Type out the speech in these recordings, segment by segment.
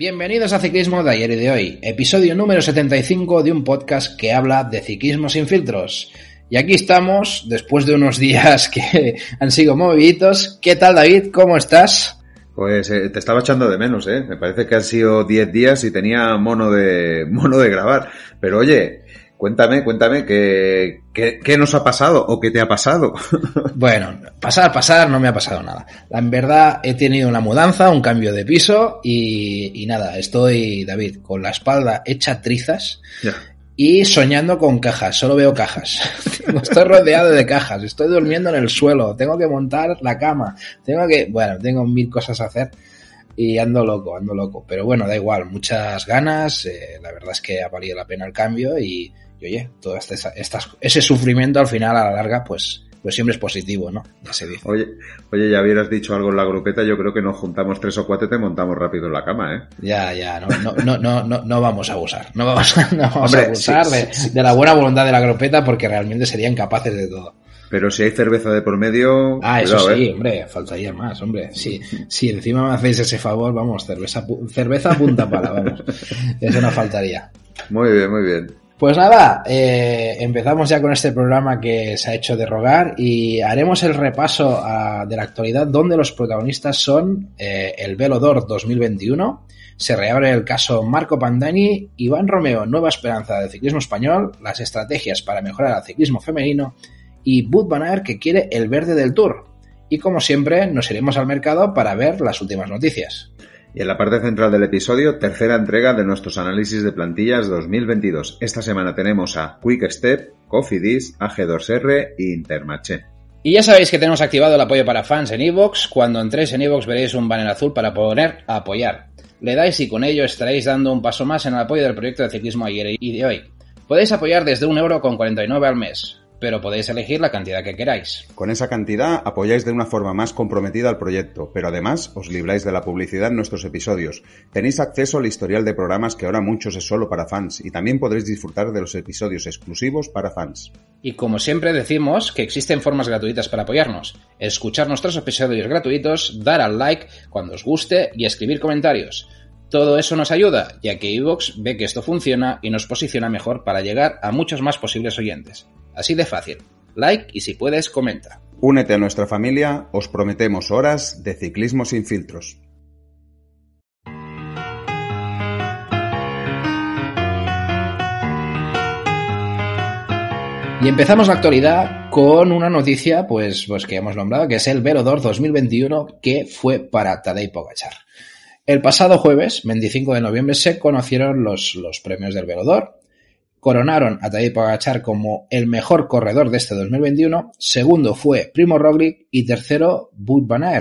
Bienvenidos a Ciclismo de ayer y de hoy, episodio número 75 de un podcast que habla de ciclismo sin filtros. Y aquí estamos, después de unos días que han sido moviditos. ¿Qué tal David? ¿Cómo estás? Pues eh, te estaba echando de menos, ¿eh? Me parece que han sido 10 días y tenía mono de, mono de grabar. Pero oye, Cuéntame, cuéntame qué, nos ha pasado o qué te ha pasado. bueno, pasar, pasar, no me ha pasado nada. En verdad he tenido una mudanza, un cambio de piso y, nada, estoy, David, con la espalda hecha trizas. Y soñando con cajas, solo veo cajas. estoy rodeado de cajas, estoy durmiendo en el suelo, tengo que montar la cama, tengo que, bueno, tengo mil cosas a hacer y ando loco, ando loco. Pero bueno, da igual, muchas ganas, eh, la verdad es que ha valido la pena el cambio y, oye, todo estas, ese sufrimiento al final, a la larga, pues, pues siempre es positivo, ¿no? Ya se dice. Oye, ya hubieras dicho algo en la grupeta, yo creo que nos juntamos tres o cuatro y te montamos rápido en la cama, ¿eh? Ya, ya, no, no, no, no, no, vamos a abusar, no vamos, a abusar de, la buena voluntad de la grupeta porque realmente serían capaces de todo. Pero si hay cerveza de por medio. Ah, eso sí, ¿eh? hombre, faltaría más, hombre. Si, si encima me hacéis ese favor, vamos, cerveza, cerveza punta para, vamos. Eso no faltaría. Muy bien, muy bien. Pues nada, eh, empezamos ya con este programa que se ha hecho de rogar y haremos el repaso ah, de la actualidad donde los protagonistas son eh, el Velodor 2021, se reabre el caso Marco Pandani, Iván Romeo, Nueva Esperanza del Ciclismo Español, las estrategias para mejorar el ciclismo femenino y Bud Van que quiere el verde del Tour. Y como siempre, nos iremos al mercado para ver las últimas noticias. Y en la parte central del episodio, tercera entrega de nuestros análisis de plantillas 2022. Esta semana tenemos a Quickstep, Cofidis, AG2R e Intermarché. Y ya sabéis que tenemos activado el apoyo para fans en Evox. Cuando entréis en Evox veréis un banner azul para poner a apoyar. Le dais y con ello estaréis dando un paso más en el apoyo del proyecto de ciclismo ayer y de hoy. Podéis apoyar desde un euro con 49 al mes pero podéis elegir la cantidad que queráis. Con esa cantidad apoyáis de una forma más comprometida al proyecto, pero además os libráis de la publicidad en nuestros episodios. Tenéis acceso al historial de programas que ahora muchos es solo para fans y también podréis disfrutar de los episodios exclusivos para fans. Y como siempre decimos que existen formas gratuitas para apoyarnos. Escuchar nuestros episodios gratuitos, dar al like cuando os guste y escribir comentarios. Todo eso nos ayuda, ya que Evox ve que esto funciona y nos posiciona mejor para llegar a muchos más posibles oyentes. Así de fácil. Like y si puedes, comenta. Únete a nuestra familia, os prometemos horas de ciclismo sin filtros. Y empezamos la actualidad con una noticia, pues, pues que hemos nombrado, que es el VeloDor 2021, que fue para Tadej Pogachar. El pasado jueves, 25 de noviembre, se conocieron los, premios del VeloDor coronaron a David Pagachar como el mejor corredor de este 2021, segundo fue Primo Roglic y tercero Bud Van A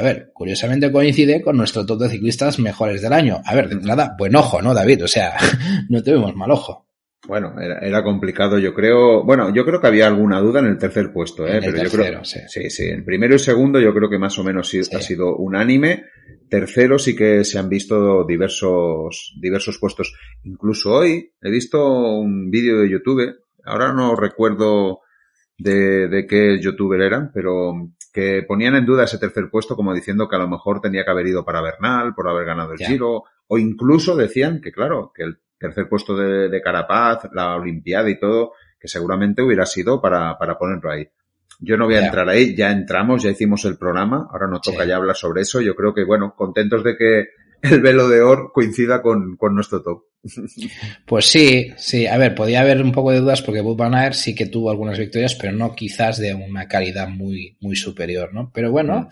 ver, curiosamente coincide con nuestro top de ciclistas mejores del año. A ver, nada, buen ojo, ¿no, David? O sea, no tuvimos mal ojo. Bueno, era, complicado, yo creo. Bueno, yo creo que había alguna duda en el tercer puesto, ¿eh? Pero yo creo. Sí. sí, en El primero y segundo, yo creo que más o menos sí. ha sido unánime. Tercero, sí que se han visto diversos, diversos puestos. Incluso hoy he visto un vídeo de YouTube. Ahora no recuerdo de, de qué youtuber eran, pero que ponían en duda ese tercer puesto como diciendo que a lo mejor tenía que haber ido para Bernal por haber ganado el Giro o incluso decían que claro, que el tercer puesto de, Carapaz, la Olimpiada y todo, que seguramente hubiera sido para, ponerlo ahí. Yo no voy a entrar ahí, ya entramos, ya hicimos el programa, ahora no toca ya hablar sobre eso. Yo creo que, bueno, contentos de que el velo de oro coincida con, nuestro top. Pues sí, sí. A ver, podía haber un poco de dudas porque Bud Van sí que tuvo algunas victorias, pero no quizás de una calidad muy, muy superior, ¿no? Pero bueno, mm.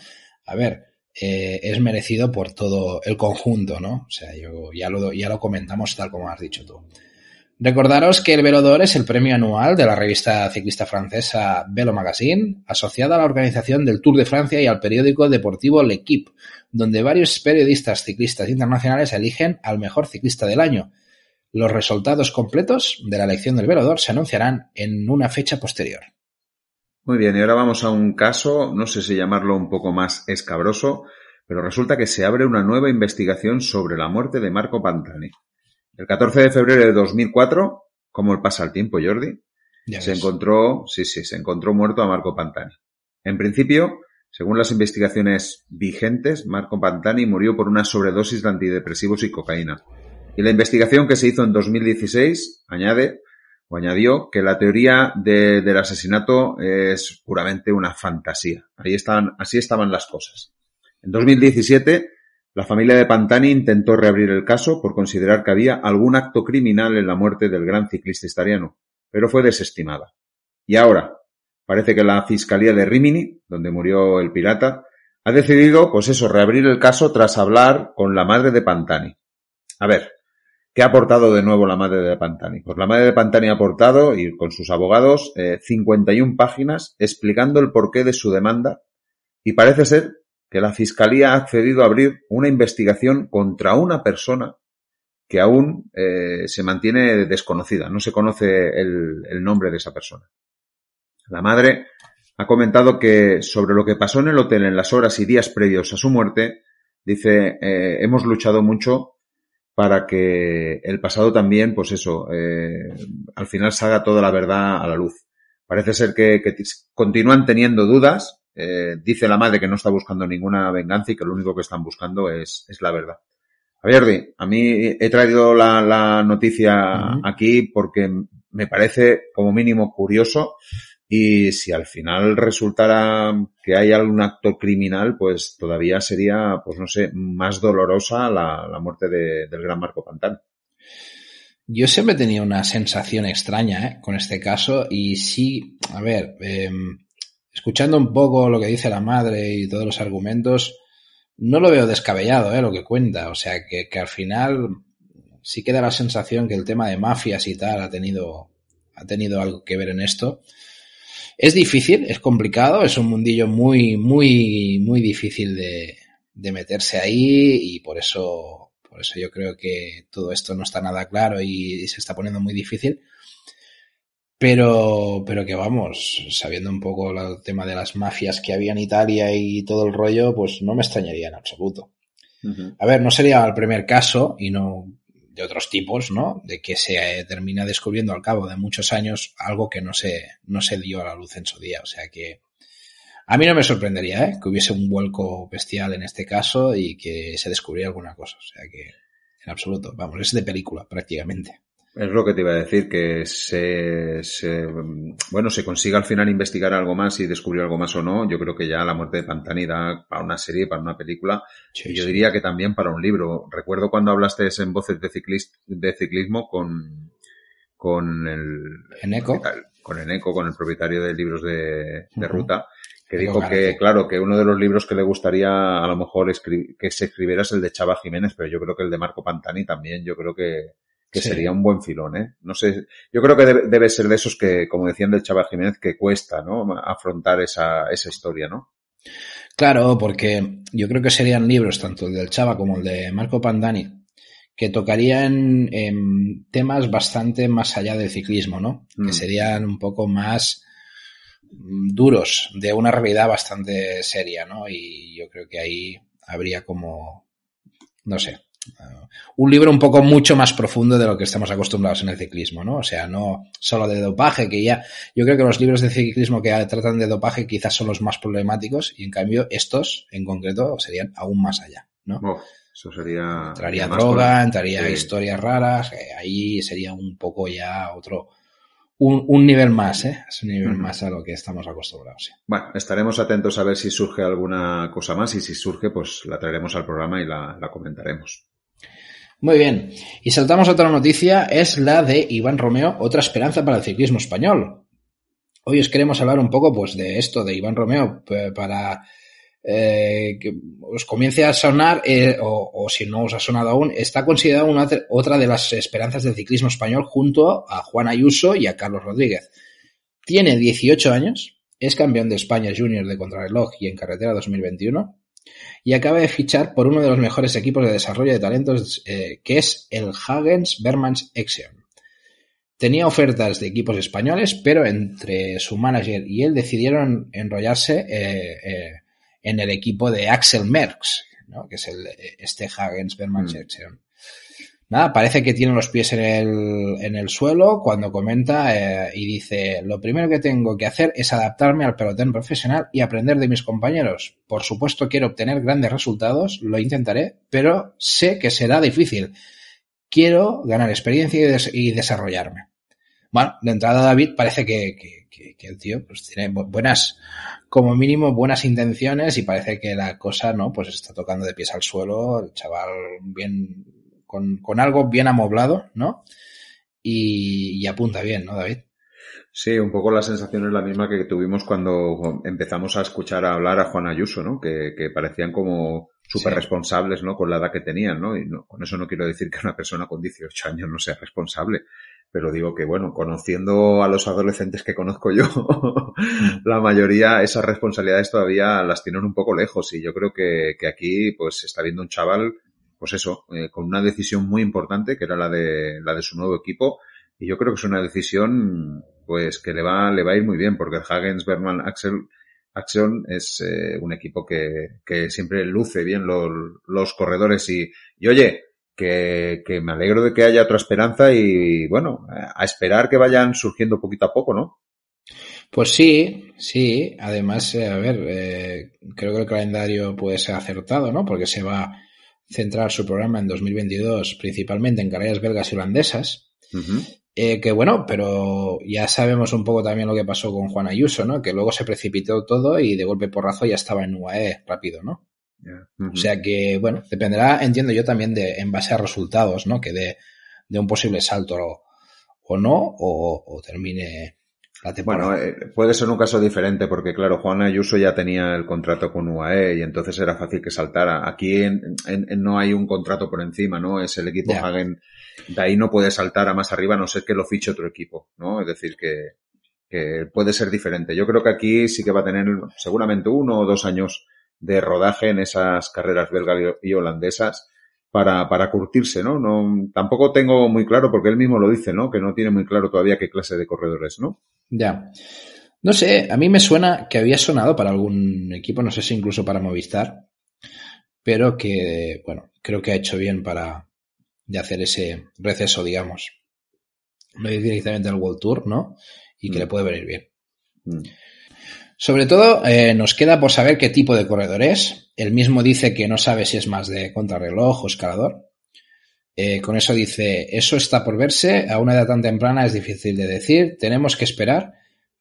a ver, eh, es merecido por todo el conjunto, ¿no? O sea, yo, ya, lo, ya lo comentamos tal como has dicho tú. Recordaros que el VeloDor es el premio anual de la revista ciclista francesa Velo Magazine, asociada a la organización del Tour de Francia y al periódico deportivo L'Equipe, donde varios periodistas ciclistas internacionales eligen al mejor ciclista del año. Los resultados completos de la elección del VeloDor se anunciarán en una fecha posterior. Muy bien, y ahora vamos a un caso, no sé si llamarlo un poco más escabroso, pero resulta que se abre una nueva investigación sobre la muerte de Marco Pantani. El 14 de febrero de 2004, como pasa el tiempo, Jordi, se encontró, sí, sí, se encontró muerto a Marco Pantani. En principio, según las investigaciones vigentes, Marco Pantani murió por una sobredosis de antidepresivos y cocaína. Y la investigación que se hizo en 2016 añade o añadió que la teoría del asesinato es puramente una fantasía. Ahí estaban, así estaban las cosas. En 2017, la familia de Pantani intentó reabrir el caso por considerar que había algún acto criminal en la muerte del gran ciclista italiano, pero fue desestimada. Y ahora, parece que la Fiscalía de Rimini, donde murió el pirata, ha decidido, pues eso, reabrir el caso tras hablar con la madre de Pantani. A ver, ¿Qué ha aportado de nuevo la madre de Pantani? Pues la madre de Pantani ha aportado, y con sus abogados, 51 eh, páginas explicando el porqué de su demanda y parece ser que la Fiscalía ha accedido a abrir una investigación contra una persona que aún eh, se mantiene desconocida, no se conoce el, nombre de esa persona. La madre ha comentado que sobre lo que pasó en el hotel en las horas y días previos a su muerte, dice, eh, hemos luchado mucho para que el pasado también, pues eso, eh, al final salga toda la verdad a la luz. Parece ser que, continúan teniendo dudas. Eh, dice la madre que no está buscando ninguna venganza y que lo único que están buscando es, es la verdad. Javier, a mí he traído la, la noticia aquí porque me parece como mínimo curioso y si al final resultara que hay algún acto criminal, pues todavía sería, pues no sé, más dolorosa la, muerte del gran Marco Pantano. Yo siempre tenía una sensación extraña ¿eh? con este caso y sí, a ver, em, escuchando un poco lo que dice la madre y todos los argumentos, no lo veo descabellado ¿eh? lo que cuenta. O sea, que, que al final sí queda la sensación que el tema de mafias y tal ha tenido, ha tenido algo que ver en esto. Es difícil, es complicado, es un mundillo muy, muy, muy difícil de, meterse ahí y por eso, por eso yo creo que todo esto no está nada claro y, se está poniendo muy difícil. Pero, pero que vamos, sabiendo un poco el tema de las mafias que había en Italia y todo el rollo, pues no me extrañaría en absoluto. A ver, no sería el primer caso y no otros tipos, ¿no? De que se eh, termina descubriendo al cabo de muchos años algo que no se, no se dio a la luz en su día. O sea que a mí no me sorprendería ¿eh? que hubiese un vuelco bestial en este caso y que se descubriera alguna cosa. O sea que, en absoluto, vamos, es de película prácticamente. Es lo que te iba a decir, que se, bueno, se consiga al final investigar algo más y descubrir algo más o no. Yo creo que ya la muerte de Pantani da para una serie, para una película, y yo diría que también para un libro. Recuerdo cuando hablaste en Voces de, Ciclismo con, con el... Con eco con el propietario de libros de, ruta, que dijo que, claro, que uno de los libros que le gustaría a lo mejor que se escribiera es el de Chava Jiménez, pero yo creo que el de Marco Pantani también, yo creo que que sería un buen filón, ¿eh? No sé, yo creo que debe, ser de esos que, como decían del Chava Jiménez, que cuesta, ¿no? Afrontar esa, esa historia, ¿no? Claro, porque yo creo que serían libros, tanto el del Chava como el de Marco Pandani, que tocarían temas bastante más allá del ciclismo, ¿no? Que mm. serían un poco más mm, duros, de una realidad bastante seria, ¿no? Y yo creo que ahí habría como, no sé, un libro un poco mucho más profundo de lo que estamos acostumbrados en el ciclismo, ¿no? O sea, no solo de dopaje, que ya yo creo que los libros de ciclismo que tratan de dopaje quizás son los más problemáticos y en cambio estos en concreto serían aún más allá, ¿no? eso sería entraría droga, entraría historias raras, eh, ahí sería un poco ya otro un, nivel más, ¿eh? Es un nivel más a lo que estamos acostumbrados. Bueno, estaremos atentos a ver si surge alguna cosa más y si surge, pues la traeremos al programa y la comentaremos. Muy bien. Y saltamos a otra noticia, es la de Iván Romeo, otra esperanza para el ciclismo español. Hoy os queremos hablar un poco, pues, de esto de Iván Romeo eh, para eh, que os comience a sonar, eh, o, si no os ha sonado aún, está considerado una, otra de las esperanzas del ciclismo español junto a Juan Ayuso y a Carlos Rodríguez. Tiene 18 años, es campeón de España Junior de contrarreloj y en carretera 2021 y acaba de fichar por uno de los mejores equipos de desarrollo de talentos eh, que es el Hagens Bermans Exxon. Tenía ofertas de equipos españoles, pero entre su manager y él decidieron enrollarse eh, en el equipo de Axel Merckx, ¿no? que es el, eh, este Hagens mm. Nada, parece que tiene los pies en el, en el suelo cuando comenta eh, y dice, lo primero que tengo que hacer es adaptarme al pelotón profesional y aprender de mis compañeros. Por supuesto quiero obtener grandes resultados, lo intentaré, pero sé que será difícil. Quiero ganar experiencia y, y desarrollarme. Bueno, de entrada David parece que que, el tío pues tiene buenas, como mínimo, buenas intenciones y parece que la cosa, ¿no? Pues está tocando de pies al suelo, el chaval bien, con, algo bien amoblado, ¿no? Y, apunta bien, ¿no, David? Sí, un poco la sensación es la misma que tuvimos cuando empezamos a escuchar a hablar a Juan Ayuso, ¿no? Que, que parecían como súper responsables, ¿no? Con la edad que tenían, ¿no? Y con eso no quiero decir que una persona con 18 años no sea responsable, pero digo que bueno, conociendo a los adolescentes que conozco yo, la mayoría esas responsabilidades todavía las tienen un poco lejos y yo creo que, aquí pues está viendo un chaval, pues eso, eh, con una decisión muy importante que era la de, la de su nuevo equipo y yo creo que es una decisión pues que le va, le va a ir muy bien porque Hagens, Berman, Axel, Action es eh, un equipo que, que siempre luce bien los, los corredores y, y oye, que, me alegro de que haya otra esperanza y bueno, a esperar que vayan surgiendo poquito a poco, ¿no? Pues sí, sí. Además, eh, a ver, eh, creo que el calendario puede ser acertado, ¿no? Porque se va a centrar su programa en 2022 principalmente en carreras belgas y holandesas. Eh, que bueno, pero ya sabemos un poco también lo que pasó con Juan Ayuso, ¿no? Que luego se precipitó todo y de golpe porrazo ya estaba en UAE rápido, ¿no? O sea que, bueno, dependerá, entiendo yo también, de, en base a resultados, ¿no? Que de, un posible salto o, no, o, termine la temporada. Bueno, eh, puede ser un caso diferente, porque claro, Juan Ayuso ya tenía el contrato con UAE y entonces era fácil que saltara. Aquí en, no hay un contrato por encima, ¿no? Es el equipo Hagen. De ahí no puede saltar a más arriba, no ser que lo fiche otro equipo, ¿no? Es decir, que puede ser diferente. Yo creo que aquí sí que va a tener seguramente uno o dos años de rodaje en esas carreras belgas y holandesas para, para curtirse, ¿no? ¿no? Tampoco tengo muy claro, porque él mismo lo dice, ¿no? Que no tiene muy claro todavía qué clase de corredores, ¿no? Ya. No sé, a mí me suena que había sonado para algún equipo, no sé si incluso para Movistar, pero que, bueno, creo que ha hecho bien para de hacer ese receso, digamos. No ir directamente al World Tour, ¿no? Y que mm. le puede venir bien. Mm. Sobre todo, eh, nos queda por saber qué tipo de corredor es. Él mismo dice que no sabe si es más de contrarreloj o escalador. Eh, con eso dice, eso está por verse, a una edad tan temprana es difícil de decir, tenemos que esperar,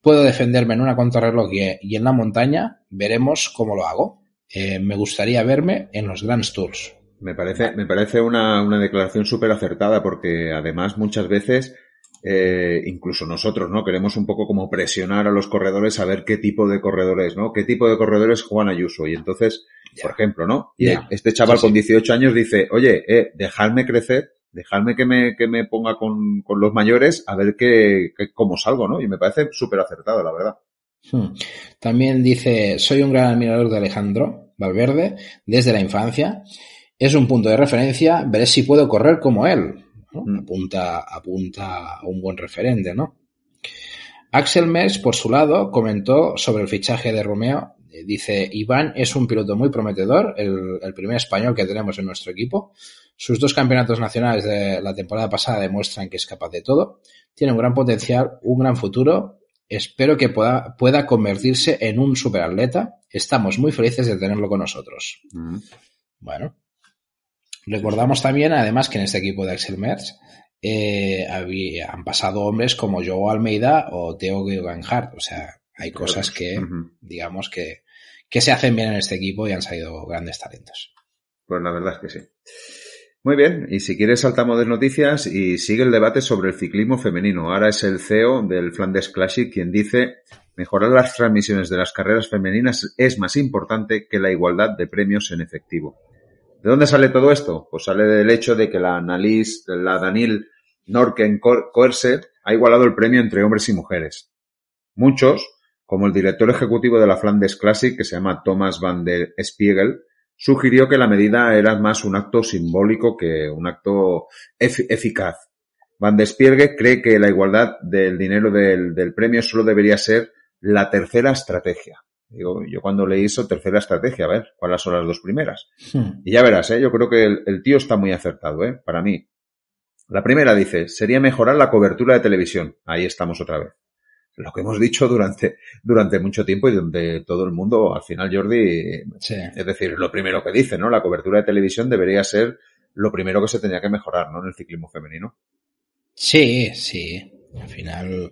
puedo defenderme en una contrarreloj y, en la montaña, veremos cómo lo hago. Eh, me gustaría verme en los Grand Tours. Me parece, me parece una, una declaración súper acertada porque además muchas veces eh, incluso nosotros, ¿no? Queremos un poco como presionar a los corredores a ver qué tipo de corredores, ¿no? ¿Qué tipo de corredores Juan Ayuso? Y entonces, por ejemplo, ¿no? Y eh, este chaval con 18 años dice, oye, eh, dejadme crecer, dejadme que me, que me ponga con, con los mayores a ver qué, cómo salgo, ¿no? Y me parece súper acertado, la verdad. Hmm. También dice, soy un gran admirador de Alejandro Valverde desde la infancia. Es un punto de referencia, veré si puedo correr como él. Mm. apunta, a un buen referente. ¿no? Axel Mess, por su lado, comentó sobre el fichaje de Romeo. Eh, dice, Iván es un piloto muy prometedor, el, primer español que tenemos en nuestro equipo. Sus dos campeonatos nacionales de la temporada pasada demuestran que es capaz de todo. Tiene un gran potencial, un gran futuro. Espero que pueda, convertirse en un superatleta. Estamos muy felices de tenerlo con nosotros. Mm. Bueno, Recordamos también, además, que en este equipo de Axel Merz eh, han pasado hombres como Joe Almeida o Theo Geoghegan O sea, hay cosas que, digamos, que, que se hacen bien en este equipo y han salido grandes talentos. Pues la verdad es que sí. Muy bien, y si quieres saltamos de noticias y sigue el debate sobre el ciclismo femenino. Ahora es el CEO del Flandes Classic quien dice mejorar las transmisiones de las carreras femeninas es más importante que la igualdad de premios en efectivo. ¿De dónde sale todo esto? Pues sale del hecho de que la de la Danil Norken Coerse ha igualado el premio entre hombres y mujeres. Muchos, como el director ejecutivo de la Flanders Classic, que se llama Thomas van der Spiegel, sugirió que la medida era más un acto simbólico que un acto eficaz. Van der Spiegel cree que la igualdad del dinero del premio solo debería ser la tercera estrategia. Digo, yo cuando leí eso, tercera estrategia, a ver, ¿cuáles son las dos primeras? Hmm. Y ya verás, ¿eh? yo creo que el, tío está muy acertado, ¿eh? para mí. La primera dice, sería mejorar la cobertura de televisión. Ahí estamos otra vez. Lo que hemos dicho durante, durante mucho tiempo y donde todo el mundo, al final, Jordi, es decir, lo primero que dice, ¿no? La cobertura de televisión debería ser lo primero que se tenía que mejorar, ¿no? En el ciclismo femenino. Sí, sí. Al final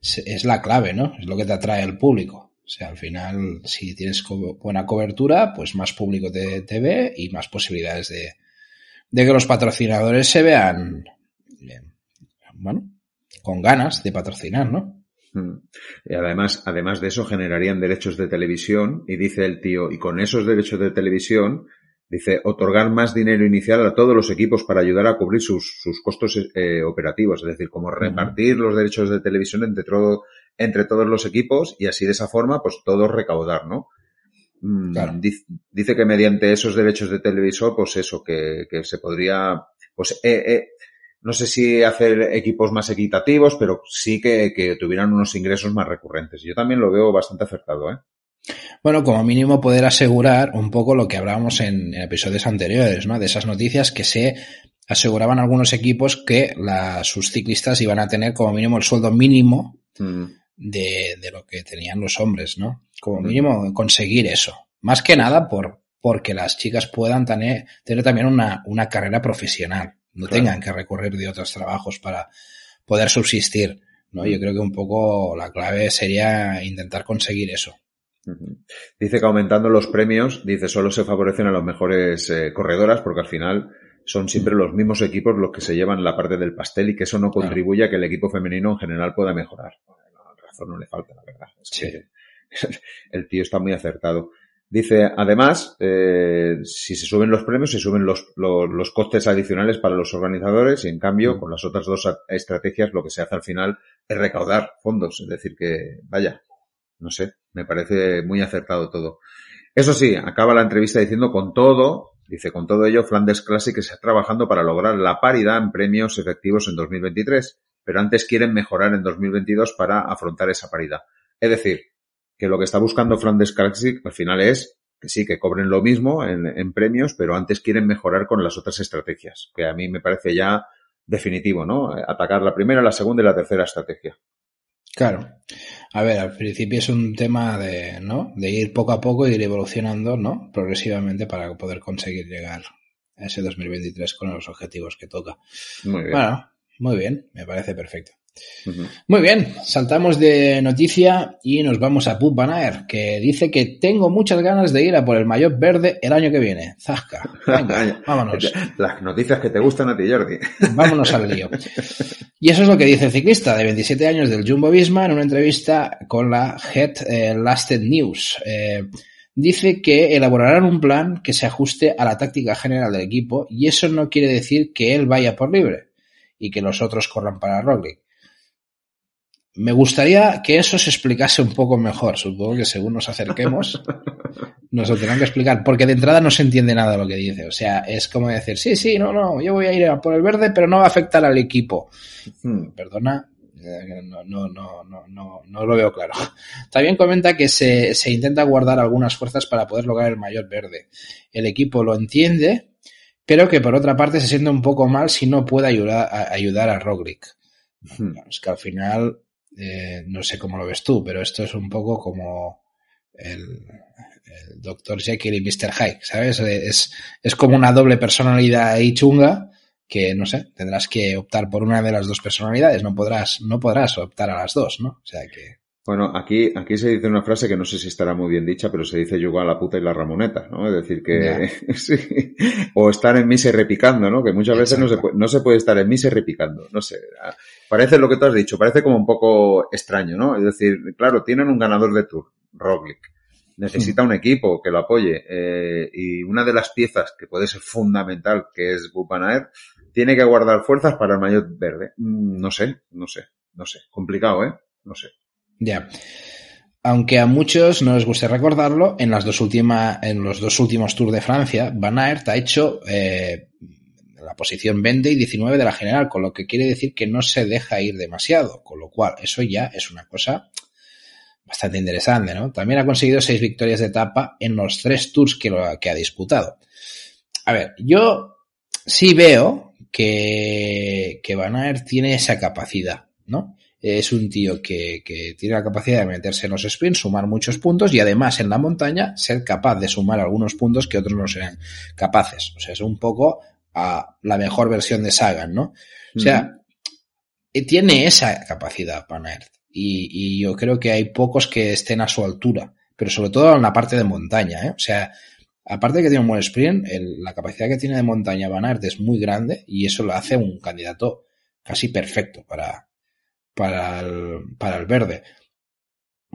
es la clave, ¿no? Es lo que te atrae al público o sea, al final, si tienes buena cobertura, pues más público te, ve y más posibilidades de, que los patrocinadores se vean, bueno, con ganas de patrocinar, ¿no? Mm. Y además, además de eso, generarían derechos de televisión y dice el tío, y con esos derechos de televisión, dice, otorgar más dinero inicial a todos los equipos para ayudar a cubrir sus, costos eh, operativos, es decir, como repartir los derechos de televisión entre todo, entre todos los equipos y así de esa forma, pues todos recaudar, ¿no? Mm, dice, que mediante esos derechos de televisor, pues eso, que, se podría, pues, eh, eh, no sé si hacer equipos más equitativos, pero sí que, tuvieran unos ingresos más recurrentes. Yo también lo veo bastante acertado, ¿eh? Bueno, como mínimo poder asegurar un poco lo que hablábamos en, episodios anteriores, ¿no? De esas noticias que se aseguraban algunos equipos que sus ciclistas iban a tener como mínimo el sueldo mínimo mm de, lo que tenían los hombres, ¿no? Como mínimo conseguir eso. Más que nada por, porque las chicas puedan tener, también una, carrera profesional, no tengan que recurrir de otros trabajos para poder subsistir. ¿no? Yo creo que un poco la clave sería intentar conseguir eso. Dice que aumentando los premios, dice, solo se favorecen a las mejores eh, corredoras porque al final son siempre los mismos equipos los que se llevan la parte del pastel y que eso no contribuye a que el equipo femenino en general pueda mejorar no le falta, la verdad. el tío está muy acertado. Dice, además, eh, si se suben los premios, se suben los, los, costes adicionales para los organizadores y en cambio, mm. con las otras dos estrategias, lo que se hace al final es recaudar fondos. Es decir, que vaya, no sé, me parece muy acertado todo. Eso sí, acaba la entrevista diciendo con todo, dice, con todo ello, Flanders Classic está trabajando para lograr la paridad en premios efectivos en 2023 pero antes quieren mejorar en 2022 para afrontar esa paridad. Es decir, que lo que está buscando Flandes Classic al final es que sí, que cobren lo mismo en, premios, pero antes quieren mejorar con las otras estrategias, que a mí me parece ya definitivo, ¿no? Atacar la primera, la segunda y la tercera estrategia. Claro. A ver, al principio es un tema de, ¿no? De ir poco a poco y ir evolucionando, ¿no? Progresivamente para poder conseguir llegar a ese 2023 con los objetivos que toca. Muy bien. Muy bien, me parece perfecto. Muy bien, saltamos de noticia y nos vamos a Pup que dice que tengo muchas ganas de ir a por el mayor verde el año que viene. Zasca. Venga, vámonos. Las noticias que te gustan a ti, Jordi. vámonos al lío. Y eso es lo que dice el ciclista de 27 años del Jumbo Visma en una entrevista con la Head eh, Lasted News. Eh, dice que elaborarán un plan que se ajuste a la táctica general del equipo y eso no quiere decir que él vaya por libre y que los otros corran para Roglic. Me gustaría que eso se explicase un poco mejor. Supongo que según nos acerquemos, nos lo tendrán que explicar. Porque de entrada no se entiende nada lo que dice. O sea, es como decir, sí, sí, no, no, yo voy a ir a por el verde, pero no va a afectar al equipo. Hmm. perdona, no, no, no, no, no lo veo claro. También comenta que se, se intenta guardar algunas fuerzas para poder lograr el mayor verde. El equipo lo entiende, pero que por otra parte se siente un poco mal si no puede ayudar a, ayudar a Roglic. Hmm. Es que al final, eh, no sé cómo lo ves tú, pero esto es un poco como el, el Dr. Jekyll y Mr. Hyde, ¿sabes? Eh, es, es como una doble personalidad ahí chunga que, no sé, tendrás que optar por una de las dos personalidades, no podrás, no podrás optar a las dos, ¿no? O sea que... Bueno, aquí, aquí se dice una frase que no sé si estará muy bien dicha, pero se dice yugo a la puta y la ramoneta, ¿no? Es decir, que sí. o estar en misa y repicando, ¿no? Que muchas veces no se, puede, no se puede estar en misa repicando, no sé. Parece lo que tú has dicho, parece como un poco extraño, ¿no? Es decir, claro, tienen un ganador de tour, Roglic. Necesita un equipo que lo apoye. Eh, y una de las piezas que puede ser fundamental, que es Bupanaer, tiene que guardar fuerzas para el mayor verde. Mm, no sé, no sé, no sé. Complicado, ¿eh? No sé. Ya. Aunque a muchos no les guste recordarlo, en, las dos últimas, en los dos últimos Tours de Francia, Van Aert ha hecho eh, la posición 20 y 19 de la general, con lo que quiere decir que no se deja ir demasiado, con lo cual eso ya es una cosa bastante interesante, ¿no? También ha conseguido seis victorias de etapa en los tres tours que, lo, que ha disputado. A ver, yo sí veo que, que Van Aert tiene esa capacidad, ¿no? es un tío que, tiene la capacidad de meterse en los sprints, sumar muchos puntos y además en la montaña ser capaz de sumar algunos puntos que otros no serán capaces. O sea, es un poco a la mejor versión de Sagan, ¿no? O sea, eh, tiene esa capacidad Van y, y, yo creo que hay pocos que estén a su altura, pero sobre todo en la parte de montaña, ¿eh? O sea, aparte de que tiene un buen sprint, la capacidad que tiene de montaña Van es muy grande y eso lo hace un candidato casi perfecto para, para el, para el verde.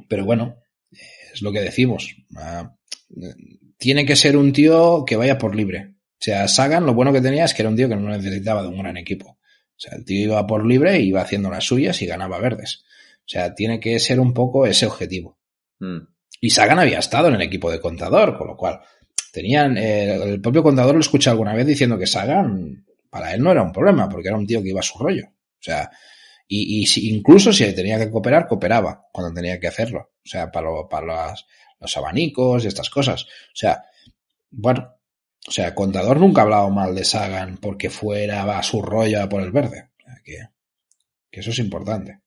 Pero bueno, es lo que decimos. Ah, tiene que ser un tío que vaya por libre. O sea, Sagan lo bueno que tenía es que era un tío que no necesitaba de un gran equipo. O sea, el tío iba por libre, iba haciendo las suyas y ganaba verdes. O sea, tiene que ser un poco ese objetivo. Mm. Y Sagan había estado en el equipo de contador, con lo cual tenían. Eh, el propio contador lo escuché alguna vez diciendo que Sagan para él no era un problema, porque era un tío que iba a su rollo. O sea, y, y si, incluso si tenía que cooperar, cooperaba cuando tenía que hacerlo. O sea, para, para los abanicos y estas cosas. O sea, bueno, o sea, Contador nunca ha hablado mal de Sagan porque fuera a su rollo por el verde. que, eso es importante.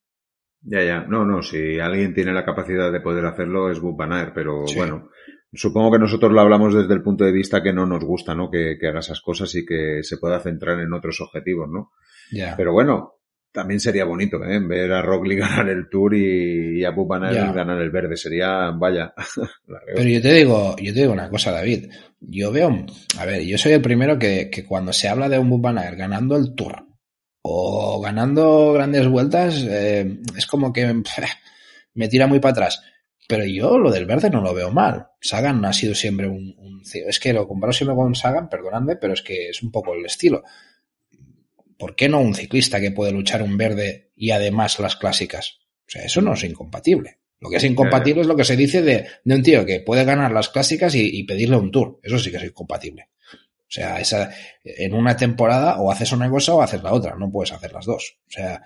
Ya, ya. No, no, si alguien tiene la capacidad de poder hacerlo es Bob pero bueno, supongo que nosotros lo hablamos desde el punto de vista que no nos gusta, ¿no? Que, que haga esas cosas y que se pueda centrar en otros objetivos, ¿no? Ya. Pero bueno, también sería bonito ¿eh? ver a Rockley ganar el Tour y, a Pupanar ganar el verde. Sería, vaya. Pero yo te digo, yo te digo una cosa, David. Yo veo, a ver, yo soy el primero que, cuando se habla de un Pupanar ganando el Tour o ganando grandes vueltas, eh, es como que me tira muy para atrás. Pero yo lo del verde no lo veo mal. Sagan ha sido siempre un, un... Es que lo comparo siempre con Sagan, perdonadme, pero es que es un poco el estilo ¿por qué no un ciclista que puede luchar un verde y además las clásicas? O sea, eso no es incompatible. Lo que es incompatible es lo que se dice de, un tío que puede ganar las clásicas y, pedirle un tour. Eso sí que es incompatible. O sea, esa, en una temporada o haces una cosa o haces la otra. No puedes hacer las dos. O sea,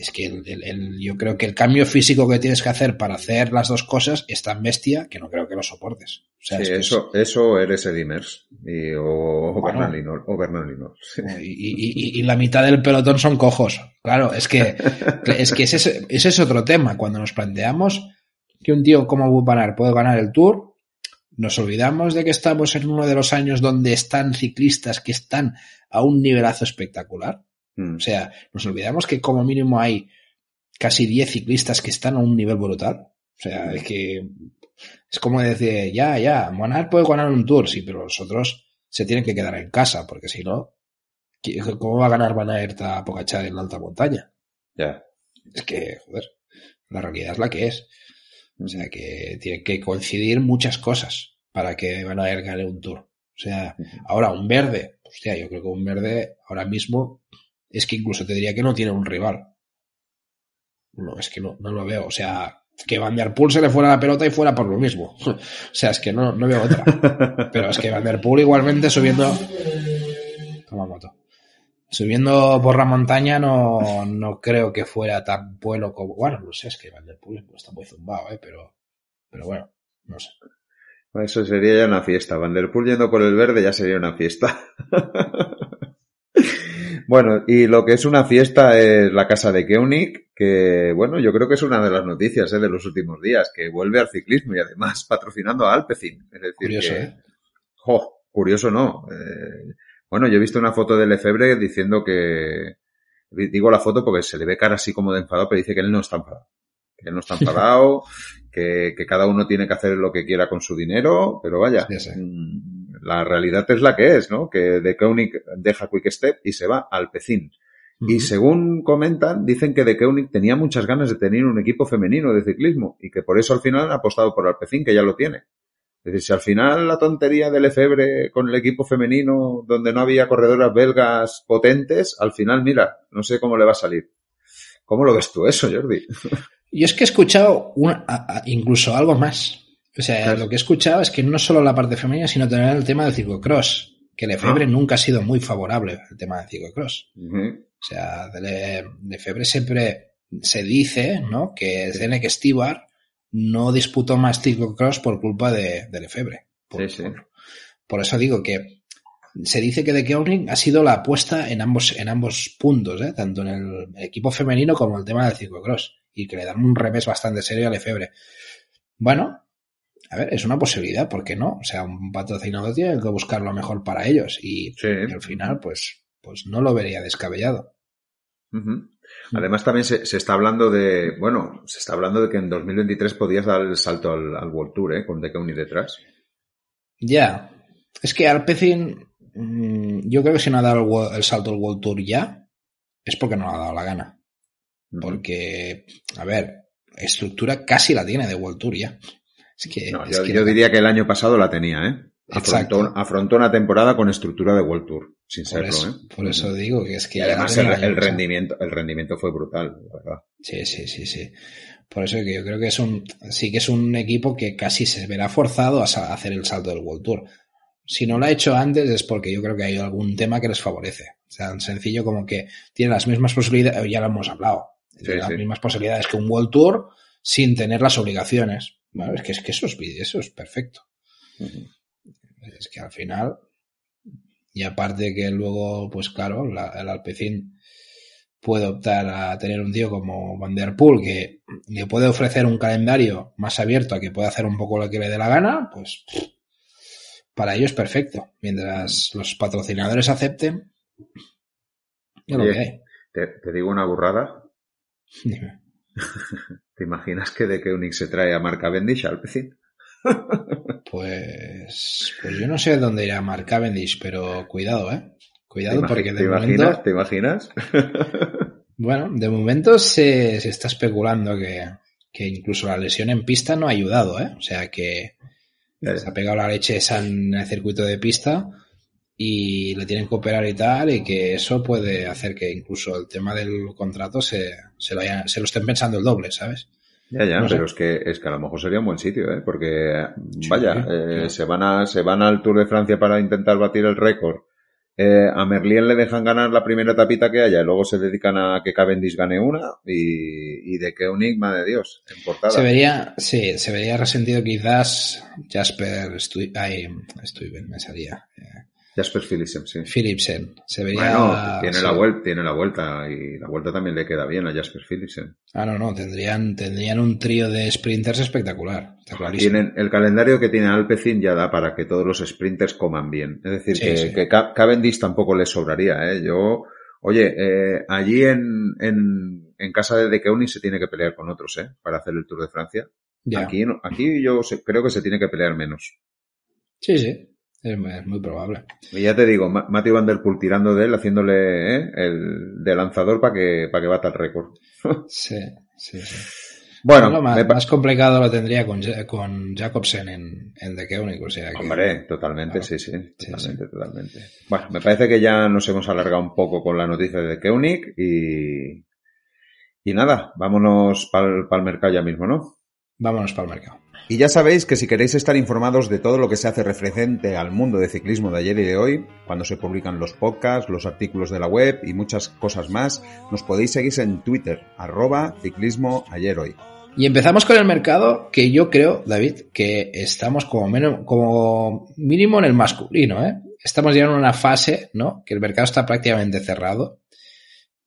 es que el, yo creo que el cambio físico que tienes que hacer para hacer las dos cosas es tan bestia que no creo que lo soportes. eso, eso eres Edimers y, o, Bernalino. Y, la mitad del pelotón son cojos. Claro, es que, es que ese, es otro tema. Cuando nos planteamos que un tío como Bupanar puede ganar el Tour, nos olvidamos de que estamos en uno de los años donde están ciclistas que están a un nivelazo espectacular Mm, o sea, nos olvidamos que como mínimo hay casi 10 ciclistas que están a un nivel brutal. O sea, es que es como decir, ya, ya, Monar puede ganar un tour, sí, pero los otros se tienen que quedar en casa, porque si no, ¿cómo va a ganar Van Aert a Pocachar en la alta montaña? Ya. Es que, joder, la realidad es la que es. O sea, que tienen que coincidir muchas cosas para que Van Aert gane un tour. O sea, ahora un verde, hostia, yo creo que un verde ahora mismo es que incluso te diría que no tiene un rival. No, es que no, lo veo. O sea, que Van se le fuera la pelota y fuera por lo mismo. o sea, es que no, veo otra. Pero es que Van igualmente subiendo... Toma moto. Subiendo por la montaña no, no creo que fuera tan bueno como... Bueno, no sé, es que Van está muy zumbado, ¿eh? Pero, pero bueno, no sé. Eso sería ya una fiesta. Van yendo por el verde ya sería una fiesta. Bueno, y lo que es una fiesta es la casa de Keunig, que bueno, yo creo que es una de las noticias eh, de los últimos días, que vuelve al ciclismo y además patrocinando a Alpecin. decir, curioso, ¿eh? jo, curioso no. Eh, bueno, yo he visto una foto de Lefebvre diciendo que, digo la foto porque se le ve cara así como de enfadado, pero dice que él no está enfadado. Que él no está enfadado, que, cada uno tiene que hacer lo que quiera con su dinero, pero vaya, mm, la realidad es la que es, ¿no? Que De Koenig deja Quick Step y se va al Pecín. Y según comentan, dicen que De Koenig tenía muchas ganas de tener un equipo femenino de ciclismo y que por eso al final ha apostado por Pecín, que ya lo tiene. Es decir, si al final la tontería del Efebre con el equipo femenino, donde no había corredoras belgas potentes, al final, mira, no sé cómo le va a salir. ¿Cómo lo ves tú eso, Jordi? Y es que he escuchado incluso algo más. O sea, lo que he escuchado es que no solo la parte femenina, sino también el tema del ciclocross, que Lefebvre ah. nunca ha sido muy favorable al tema del ciclocross. O sea, de Lefebvre siempre se dice, ¿no? Que Zenek Stewart no disputó más ciclocross por culpa de, de Lefebvre. Por, Por, eso digo que se dice que de Keuning ha sido la apuesta en ambos, en ambos puntos, ¿eh? tanto en el equipo femenino como en el tema del ciclocross, y que le dan un revés bastante serio a Lefebvre. Bueno, a ver, es una posibilidad, ¿por qué no? O sea, un patrocinador tiene que buscar lo mejor para ellos y, al final, pues, pues no lo vería descabellado. Mm. Además, también se, está hablando de, bueno, se está hablando de que en 2023 podías dar el salto al, World Tour, ¿eh? Con Deca detrás. Ya. Es que Alpecin, mm, yo creo que si no ha dado el, salto al World Tour ya, es porque no le ha dado la gana. Porque, a ver, estructura casi la tiene de World Tour ya yo, diría que el año pasado la tenía, ¿eh? Afrontó, una temporada con estructura de World Tour, sin serlo. ¿eh? Por eso digo que es que... además el, rendimiento, el rendimiento fue brutal, verdad. Sí, sí, sí, sí. Por eso que yo creo que es un, sí que es un equipo que casi se verá forzado a hacer el salto del World Tour. Si no lo ha hecho antes es porque yo creo que hay algún tema que les favorece. O sea, tan sencillo como que tiene las mismas posibilidades, ya lo hemos hablado, las mismas posibilidades que un World Tour sin tener las obligaciones. Bueno, es que, es que eso, es, eso es perfecto. Es que al final, y aparte que luego, pues claro, el alpecín puede optar a tener un tío como Van Der que le puede ofrecer un calendario más abierto a que pueda hacer un poco lo que le dé la gana, pues para ello es perfecto. Mientras los patrocinadores acepten, lo Te, digo una burrada. ¿Te imaginas que de que Unix se trae a Marca Cavendish al PC? Pues, pues yo no sé dónde irá Mark Cavendish, pero cuidado, ¿eh? Cuidado porque de ¿te Imaginas, ¿Te imaginas? Bueno, de momento se, se está especulando que, que, incluso la lesión en pista no ha ayudado, ¿eh? O sea que se ha pegado la leche esa en el circuito de pista y le tienen que operar y tal, y que eso puede hacer que incluso el tema del contrato se, se, lo, estén pensando el doble, ¿sabes? Ya, ya, pero es que es que a lo mejor sería un buen sitio, ¿eh? Porque, vaya, eh, se, van a, se van al Tour de Francia para intentar batir el récord. Eh, a Merlín le dejan ganar la primera tapita que haya y luego se dedican a que Cavendish gane una y, de qué unigma de Dios en Se vería, sí, se vería resentido quizás Jasper Stuyven, me salía. Eh, Jasper Philipsen, sí. Philipsen, se veía... Bueno, tiene, la vuelta, tiene la vuelta y la vuelta también le queda bien a Jasper Philipsen. Ah, no, no, tendrían, tendrían un trío de sprinters espectacular. tienen, el calendario que tiene Alpecin ya da para que todos los sprinters coman bien. Es decir, que, Cavendish tampoco les sobraría, ¿eh? Yo, oye, eh, allí en, en, casa de Dekeuni se tiene que pelear con otros, ¿eh? Para hacer el Tour de Francia. Aquí, aquí yo creo que se tiene que pelear menos. Sí, sí. Es, muy probable. Y ya te digo, Mati Van Der Poel tirando de él, haciéndole ¿eh? el de lanzador para que, para que bata el récord. sí, sí, sí. Bueno, más, complicado lo tendría con, con Jacobsen en, en The Keunic, o sea Hombre, totalmente, sí, sí, totalmente, totalmente, Bueno, me parece que ya nos hemos alargado un poco con la noticia de The y... Y nada, vámonos para el mercado ya mismo, ¿no? Vámonos para el mercado. Y ya sabéis que si queréis estar informados de todo lo que se hace referente al mundo de ciclismo de ayer y de hoy, cuando se publican los podcasts, los artículos de la web y muchas cosas más, nos podéis seguir en Twitter, arroba ciclismo ayer hoy. Y empezamos con el mercado, que yo creo, David, que estamos como, menos, como mínimo en el masculino. ¿eh? Estamos ya en una fase, ¿no? Que el mercado está prácticamente cerrado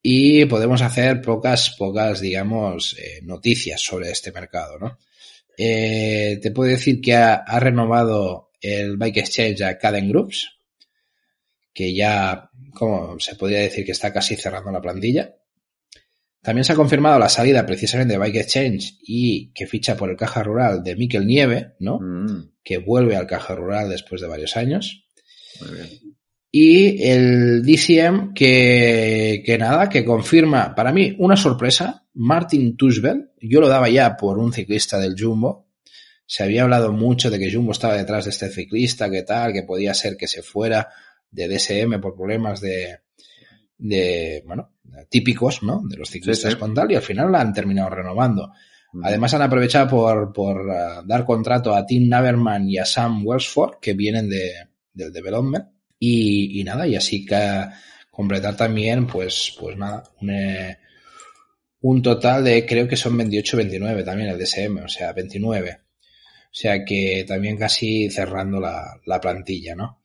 y podemos hacer pocas, pocas, digamos, eh, noticias sobre este mercado, ¿no? Eh, te puedo decir que ha, renovado el Bike Exchange a Caden Groups, que ya, como se podría decir que está casi cerrando la plantilla. También se ha confirmado la salida precisamente de Bike Exchange y que ficha por el Caja Rural de Miquel Nieve, ¿no? Mm. Que vuelve al Caja Rural después de varios años. Muy bien y el DCM que, nada, que confirma para mí una sorpresa, Martin Tushbell, yo lo daba ya por un ciclista del Jumbo, se había hablado mucho de que Jumbo estaba detrás de este ciclista, que tal, que podía ser que se fuera de DSM por problemas de, de bueno, típicos, ¿no? De los ciclistas con tal, y al final la han terminado renovando. Mm. Además han aprovechado por, por ah, dar contrato a Tim Naverman y a Sam Welsford, que vienen de, del development, y, nada, y así que completar también, pues, pues nada, un, eh, total de creo que son 28, 29 también el DSM, o sea, 29. O sea que también casi cerrando la, plantilla, ¿no?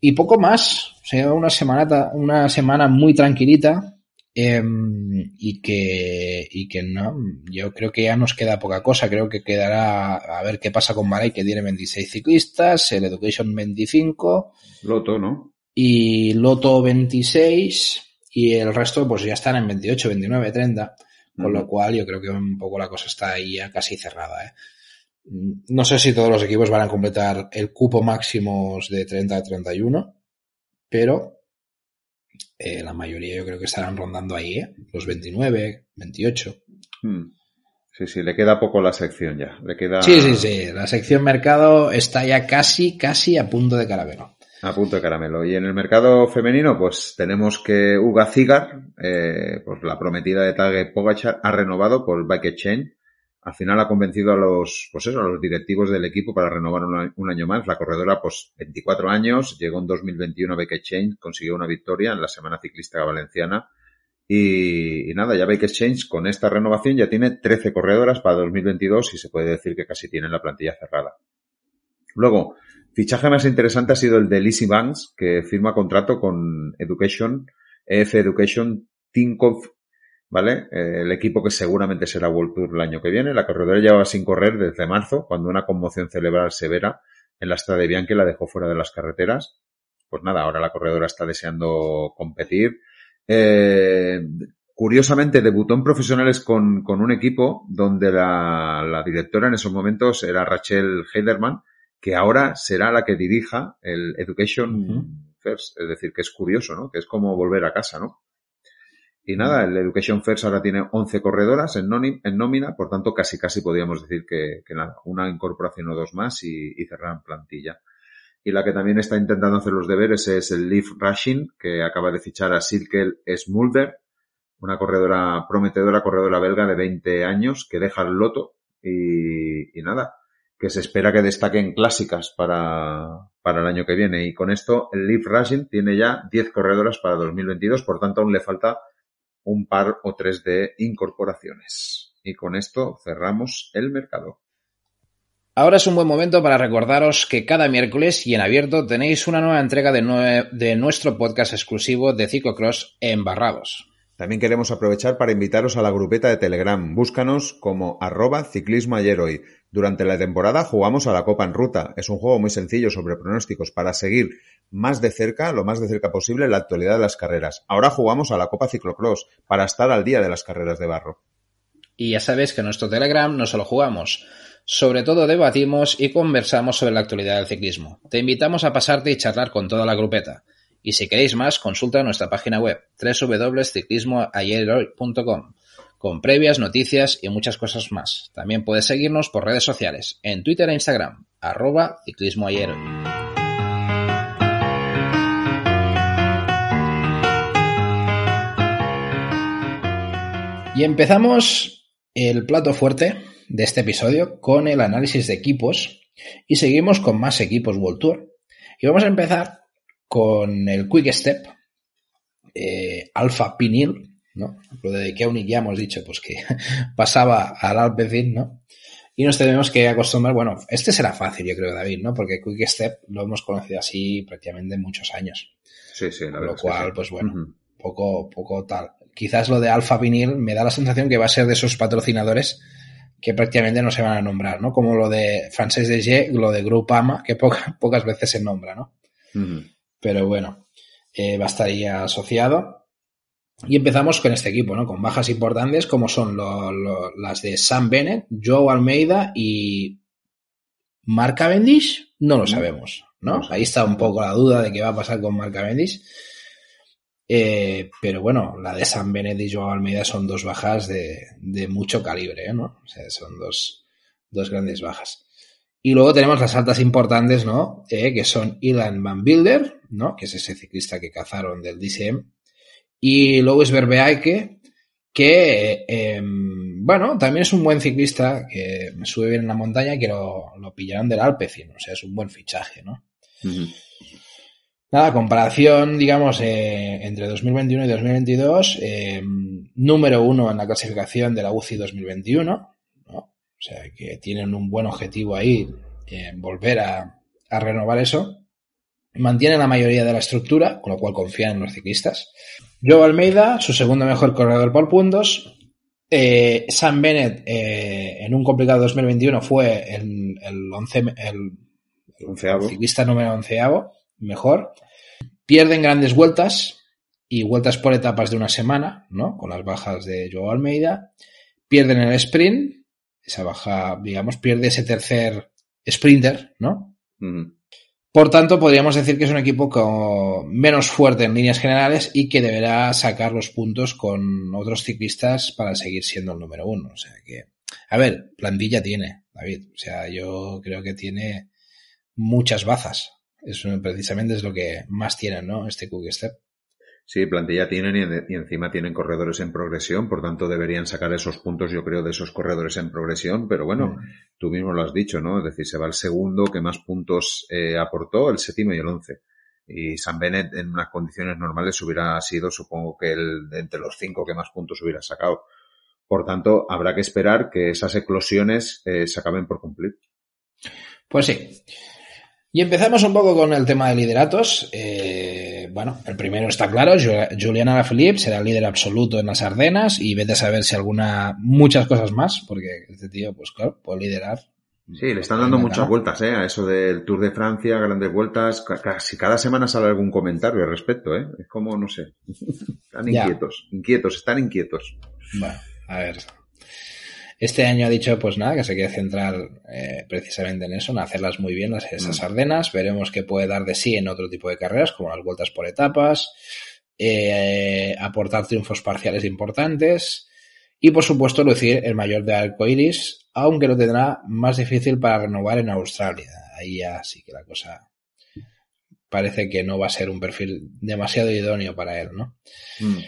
Y poco más, o sea, una semana, una semana muy tranquilita, Em, y, que, y que no, yo creo que ya nos queda poca cosa, creo que quedará a ver qué pasa con Maray, que tiene 26 ciclistas, el Education 25. Loto, ¿no? Y Loto 26 y el resto pues ya están en 28, 29, 30, con lo cual yo creo que un poco la cosa está ahí ya casi cerrada. ¿eh? No sé si todos los equipos van a completar el cupo máximo de 30 a 31, pero eh, la mayoría yo creo que estarán rondando ahí, ¿eh? los 29, 28. Hmm. Sí, sí, le queda poco la sección ya. Le queda... Sí, sí, sí. La sección mercado está ya casi, casi a punto de caramelo. A punto de caramelo. Y en el mercado femenino, pues tenemos que Uga Cigar, eh, pues la prometida de Tage Pogachar, ha renovado por Bike Chain al final ha convencido a los, pues eso, a los directivos del equipo para renovar un, año más. La corredora, pues 24 años, llegó en 2021 a Bike Exchange, consiguió una victoria en la Semana Ciclista Valenciana. Y, nada, ya Bike Exchange con esta renovación ya tiene 13 corredoras para 2022 y se puede decir que casi tienen la plantilla cerrada. Luego, fichaje más interesante ha sido el de Lizzie Banks, que firma contrato con Education, EF Education Tinkoff ¿vale? Eh, el equipo que seguramente será World Tour el año que viene. La corredora llevaba sin correr desde marzo, cuando una conmoción cerebral severa en la estrada de Bianchi la dejó fuera de las carreteras. Pues nada, ahora la corredora está deseando competir. Eh, curiosamente, debutó en profesionales con, un equipo donde la, directora en esos momentos era Rachel Heiderman, que ahora será la que dirija el Education First. Es decir, que es curioso, ¿no? Que es como volver a casa, ¿no? Y nada, el Education First ahora tiene 11 corredoras en, nómina, por tanto casi casi podríamos decir que, nada, una incorporación o dos más y, y plantilla. Y la que también está intentando hacer los deberes es el Leaf Rushing, que acaba de fichar a Silkel Smulder, una corredora prometedora, corredora belga de 20 años, que deja el loto y, nada, que se espera que destaquen clásicas para, para el año que viene. Y con esto el Leaf Rushing tiene ya 10 corredoras para 2022, por tanto aún le falta un par o tres de incorporaciones. Y con esto cerramos el mercado. Ahora es un buen momento para recordaros que cada miércoles y en abierto tenéis una nueva entrega de, nuestro podcast exclusivo de Ciclocross en Barrados. También queremos aprovechar para invitaros a la grupeta de Telegram. Búscanos como arroba ciclismo ayer hoy. Durante la temporada jugamos a la Copa en Ruta. Es un juego muy sencillo sobre pronósticos para seguir más de cerca, lo más de cerca posible, la actualidad de las carreras. Ahora jugamos a la Copa Ciclocross para estar al día de las carreras de barro. Y ya sabes que en nuestro Telegram no solo jugamos, sobre todo debatimos y conversamos sobre la actualidad del ciclismo. Te invitamos a pasarte y charlar con toda la grupeta. Y si queréis más, consulta nuestra página web www.ciclismoayero.com con previas, noticias y muchas cosas más. También puedes seguirnos por redes sociales, en Twitter e Instagram, arroba ciclismoayerhoy. Y empezamos el plato fuerte de este episodio con el análisis de equipos y seguimos con más equipos World Tour. Y vamos a empezar con el Quick Step, eh, alfa pinil, ¿no? Lo de que y ya hemos dicho, pues que pasaba al alpecin, ¿no? Y nos tenemos que acostumbrar, bueno, este será fácil, yo creo, David, ¿no? Porque Quick Step lo hemos conocido así prácticamente muchos años. Sí, sí, Lo cual, pues bueno, poco, poco tal. Quizás lo de Alpha Pinil me da la sensación que va a ser de esos patrocinadores que prácticamente no se van a nombrar, ¿no? Como lo de Francés de G, lo de Groupama, que poca, pocas veces se nombra, ¿no? pero bueno, bastaría eh, asociado. Y empezamos con este equipo, ¿no? Con bajas importantes como son las de Sam Bennett, Joe Almeida y Mark Cavendish, no lo sabemos, ¿no? Ahí está un poco la duda de qué va a pasar con Mark Cavendish. Eh, pero bueno, la de San Bennett y Joao Almeida son dos bajas de, mucho calibre, ¿eh? ¿no? O sea, son dos, grandes bajas. Y luego tenemos las altas importantes, ¿no? Eh, que son Ilan Van Bilder, ¿no? Que es ese ciclista que cazaron del DCM. Y luis Verbeaike, que, em, bueno, también es un buen ciclista que sube bien en la montaña y que lo, pillaron del Alpecin. O sea, es un buen fichaje, ¿no? Nada, comparación, digamos, eh, entre 2021 y 2022, em, número uno en la clasificación de la UCI 2021, o sea, que tienen un buen objetivo ahí en volver a, renovar eso. Mantienen la mayoría de la estructura, con lo cual confían en los ciclistas. Joe Almeida, su segundo mejor corredor por puntos. Eh, Sam Bennett, eh, en un complicado 2021, fue el, el, el, ciclista número onceavo, mejor. Pierden grandes vueltas y vueltas por etapas de una semana, ¿no? Con las bajas de Joe Almeida. Pierden el sprint, esa baja, digamos, pierde ese tercer sprinter, ¿no? Por tanto, podríamos decir que es un equipo menos fuerte en líneas generales y que deberá sacar los puntos con otros ciclistas para seguir siendo el número uno. O sea que, a ver, plantilla tiene, David. O sea, yo creo que tiene muchas bazas. Eso precisamente es lo que más tienen, ¿no? Este Cookie Step. Sí, plantilla tienen y, encima tienen corredores en progresión, por tanto deberían sacar esos puntos, yo creo, de esos corredores en progresión, pero bueno, mm. tú mismo lo has dicho, ¿no? Es decir, se va el segundo que más puntos eh, aportó, el séptimo y el once. Y San Benet, en unas condiciones normales hubiera sido, supongo que el, entre los cinco que más puntos hubiera sacado. Por tanto, habrá que esperar que esas eclosiones eh, se acaben por cumplir. Pues sí. Y empezamos un poco con el tema de lideratos. Eh, bueno, el primero está claro, Julian Alaphilippe será el líder absoluto en las Ardenas y vete a saber si alguna, muchas cosas más, porque este tío, pues claro, puede liderar. Sí, le están dando muchas vueltas, ¿eh? A eso del Tour de Francia, grandes vueltas, casi cada semana sale algún comentario al respecto, ¿eh? Es como, no sé, están inquietos, inquietos, están inquietos. a ver, este año ha dicho, pues nada, que se quiere centrar eh, precisamente en eso, en hacerlas muy bien esas mm. Ardenas. Veremos qué puede dar de sí en otro tipo de carreras, como las vueltas por etapas, eh, aportar triunfos parciales importantes y, por supuesto, lucir el mayor de arcoiris, aunque lo tendrá más difícil para renovar en Australia. Ahí ya sí que la cosa parece que no va a ser un perfil demasiado idóneo para él, ¿no? Mm.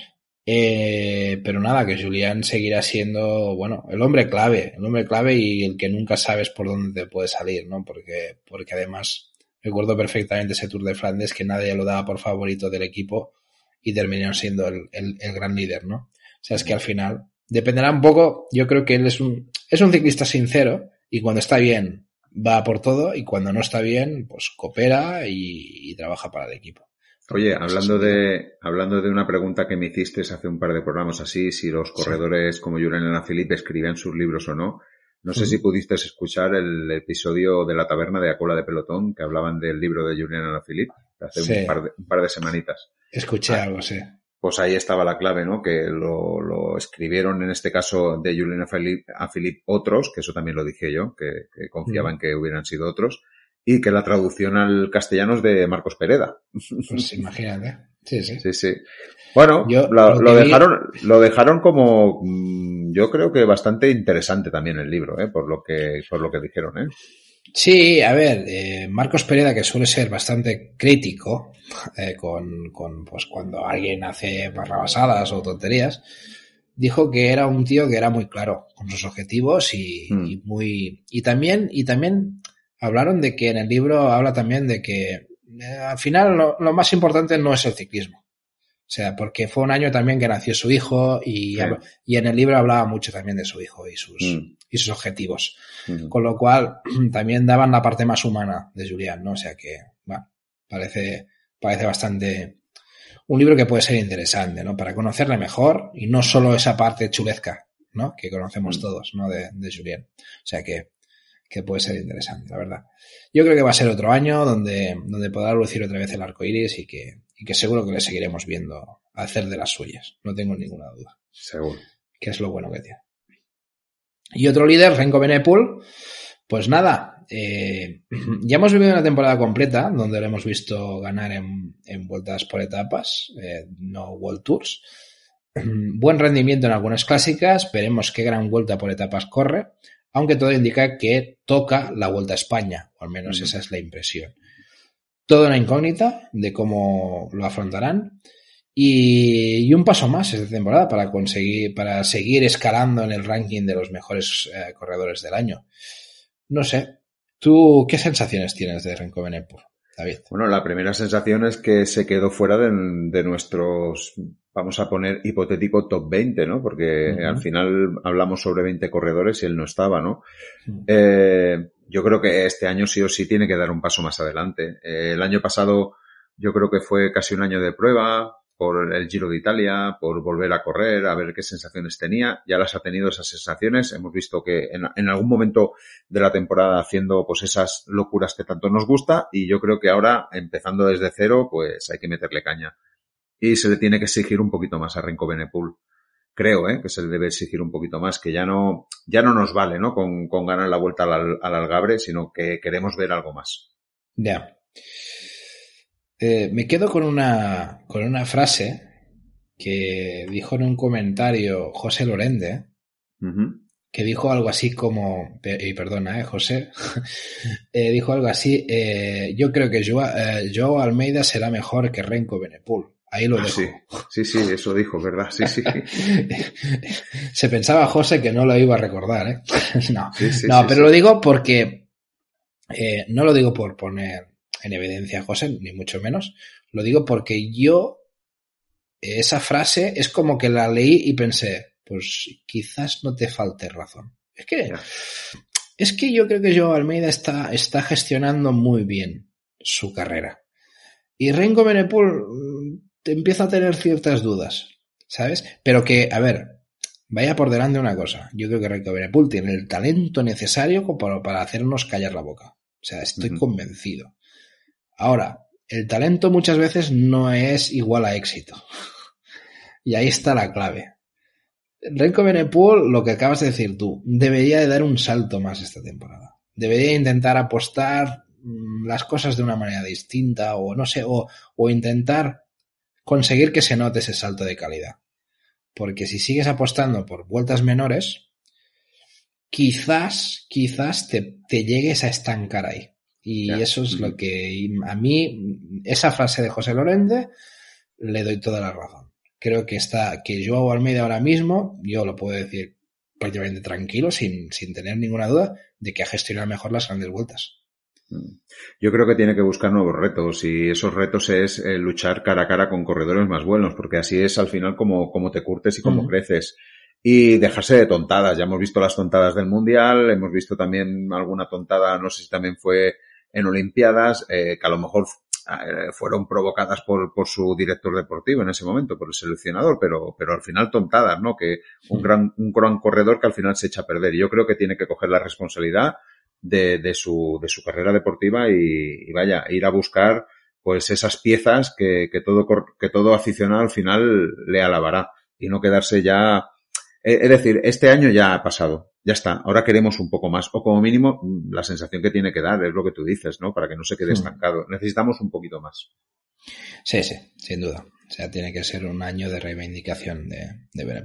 Eh, pero nada, que Julián seguirá siendo, bueno, el hombre clave, el hombre clave y el que nunca sabes por dónde te puede salir, ¿no? Porque, porque además recuerdo perfectamente ese Tour de Flandes que nadie lo daba por favorito del equipo y terminaron siendo el, el, gran líder, ¿no? O sea, es que al final dependerá un poco, yo creo que él es un, es un ciclista sincero y cuando está bien va por todo y cuando no está bien, pues coopera y trabaja para el equipo. Oye, pues hablando de, hablando de una pregunta que me hiciste hace un par de programas así, si los corredores como Juliana Philip escribían sus libros o no, no sé si pudiste escuchar el episodio de la taberna de Acola de Pelotón, que hablaban del libro de Juliana Philip hace un, par de, un, par de, semanitas. Escuché ah, algo, sí. Pues ahí estaba la clave, ¿no? Que lo, lo escribieron en este caso de Juliana a Philippe otros, que eso también lo dije yo, que, confiaban que hubieran sido otros, y que la traducción al castellano es de Marcos Pereda. Pues imagínate. Sí, sí. sí, Bueno, lo, dejaron, lo dejaron como, mm, yo creo que bastante interesante también el libro, ¿eh? por, lo que, por lo que dijeron. ¿eh? Sí, a ver, eh, Marcos Pereda, que suele ser bastante crítico con, con, pues, cuando alguien hace barrabasadas o tonterías, dijo que era un tío que era muy claro con sus objetivos y, mm. y muy y también y también hablaron de que en el libro habla también de que eh, al final lo, más importante no es el ciclismo. O sea, porque fue un año también que nació su hijo y, y en el libro hablaba mucho también de su hijo y sus, mm. y sus objetivos. Mm. Con lo cual, también daban la parte más humana de Julián, ¿no? O sea que, bueno, parece, parece bastante un libro que puede ser interesante, ¿no? Para conocerle mejor y no solo esa parte chulezca, ¿no? Que conocemos mm. todos, ¿no? De, de O sea que que puede ser interesante, la verdad. Yo creo que va a ser otro año donde, donde podrá lucir otra vez el arco iris y que, y que seguro que le seguiremos viendo hacer de las suyas. No tengo ninguna duda. Seguro. Que es lo bueno que tiene. Y otro líder, Renko Benepul, pues nada, eh, ya hemos vivido una temporada completa donde lo hemos visto ganar en, en vueltas por etapas, eh, no World Tours. Buen rendimiento en algunas clásicas, veremos qué gran vuelta por etapas corre aunque todo indica que toca la Vuelta a España, o al menos esa es la impresión. Todo una incógnita de cómo lo afrontarán. Y, un paso más esta temporada para conseguir, para seguir escalando en el ranking de los mejores eh, corredores del año. No sé, ¿tú qué sensaciones tienes de Renko Benepur, David? Bueno, la primera sensación es que se quedó fuera de nuestros vamos a poner hipotético top 20, ¿no? Porque al final hablamos sobre 20 corredores y él no estaba, ¿no? Eh, yo creo que este año sí o sí tiene que dar un paso más adelante. Eh, el año pasado yo creo que fue casi un año de prueba por el Giro de Italia, por volver a correr, a ver qué sensaciones tenía. Ya las ha tenido esas sensaciones. Hemos visto que en, en algún momento de la temporada haciendo pues esas locuras que tanto nos gusta y yo creo que ahora empezando desde cero pues hay que meterle caña y se le tiene que exigir un poquito más a Renko Benepool, Creo ¿eh? que se le debe exigir un poquito más, que ya no, ya no nos vale ¿no? Con, ganar la vuelta al, Algabre, sino que queremos ver algo más. Ya. Eh, me quedo con una, con una frase que dijo en un comentario José Lorende, que dijo algo así como, y perdona, ¿eh, José, eh, dijo algo así, eh, yo creo que yo Almeida será mejor que Renko Benepool. Ahí lo ah, dijo. Sí. sí, eso dijo, ¿verdad? Sí, sí. Se pensaba José que no lo iba a recordar, ¿eh? no, no pero lo digo porque eh, no lo digo por poner en evidencia a José, ni mucho menos. Lo digo porque yo esa frase es como que la leí y pensé, pues quizás no te falte razón. Es que, es que yo creo que Joe Almeida está, gestionando muy bien su carrera. Y Ringo Benepul te empiezo a tener ciertas dudas, ¿sabes? Pero que, a ver, vaya por delante una cosa. Yo creo que Renko Pool tiene el talento necesario para, para hacernos callar la boca. O sea, estoy convencido. Ahora, el talento muchas veces no es igual a éxito. y ahí está la clave. Renko Benepul, lo que acabas de decir tú, debería de dar un salto más esta temporada. Debería intentar apostar mm, las cosas de una manera distinta o no sé, o intentar conseguir que se note ese salto de calidad. Porque si sigues apostando por vueltas menores, quizás, quizás te, llegues a estancar ahí. Y eso es lo que a mí, esa frase de José Lorente, le doy toda la razón. Creo que está, que yo hago al medio ahora mismo, yo lo puedo decir prácticamente tranquilo, sin, sin tener ninguna duda, de que ha gestionado mejor las grandes vueltas. Yo creo que tiene que buscar nuevos retos y esos retos es eh, luchar cara a cara con corredores más buenos, porque así es al final como, te curtes y como creces. Y dejarse de tontadas. Ya hemos visto las tontadas del Mundial, hemos visto también alguna tontada, no sé si también fue en Olimpiadas, eh, que a lo mejor ah, eh, fueron provocadas por, su director deportivo en ese momento, por el seleccionador, pero, al final tontadas, ¿no? Que un gran, un gran corredor que al final se echa a perder. Yo creo que tiene que coger la responsabilidad de, su, carrera deportiva y, vaya, ir a buscar pues esas piezas que, todo, que todo aficionado al final le alabará y no quedarse ya. Eh, es decir, este año ya ha pasado, ya está, ahora queremos un poco más, o como mínimo mm, la sensación que tiene que dar, es lo que tú dices, ¿no? Para que no se quede hmm. estancado, necesitamos un poquito más. Sí, sí, sin duda. O sea, tiene que ser un año de reivindicación de, de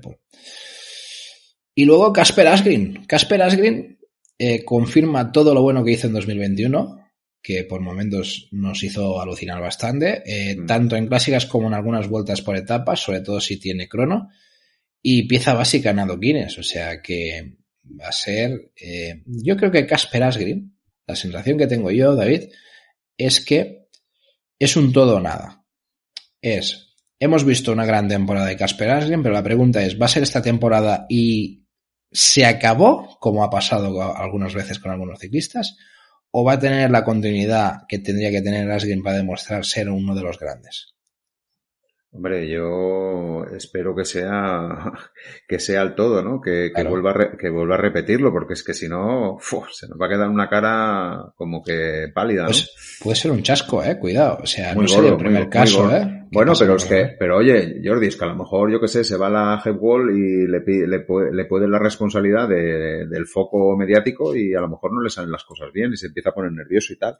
Y luego Casper Asgreen. Casper Asgreen eh, confirma todo lo bueno que hizo en 2021, que por momentos nos hizo alucinar bastante, eh, mm. tanto en clásicas como en algunas vueltas por etapas, sobre todo si tiene crono, y pieza básica en adoquines, o sea que va a ser, eh, yo creo que Casper Asgrim la sensación que tengo yo, David, es que es un todo o nada. Es, hemos visto una gran temporada de Casper Asgrim, pero la pregunta es, ¿va a ser esta temporada y se acabó, como ha pasado algunas veces con algunos ciclistas, o va a tener la continuidad que tendría que tener alguien para demostrar ser uno de los grandes. Hombre, yo espero que sea que sea el todo, ¿no? Que, vuelva, a que vuelva a repetirlo, porque es que si no, se nos va a quedar una cara como que pálida. Pues puede ser un chasco, eh, cuidado. O sea, no sería el primer caso, ¿eh? Bueno, pero es que, pero oye, Jordi, es que a lo mejor, yo qué sé, se va a la Headwall y le, pide, le, le puede la responsabilidad de, del foco mediático y a lo mejor no le salen las cosas bien y se empieza a poner nervioso y tal.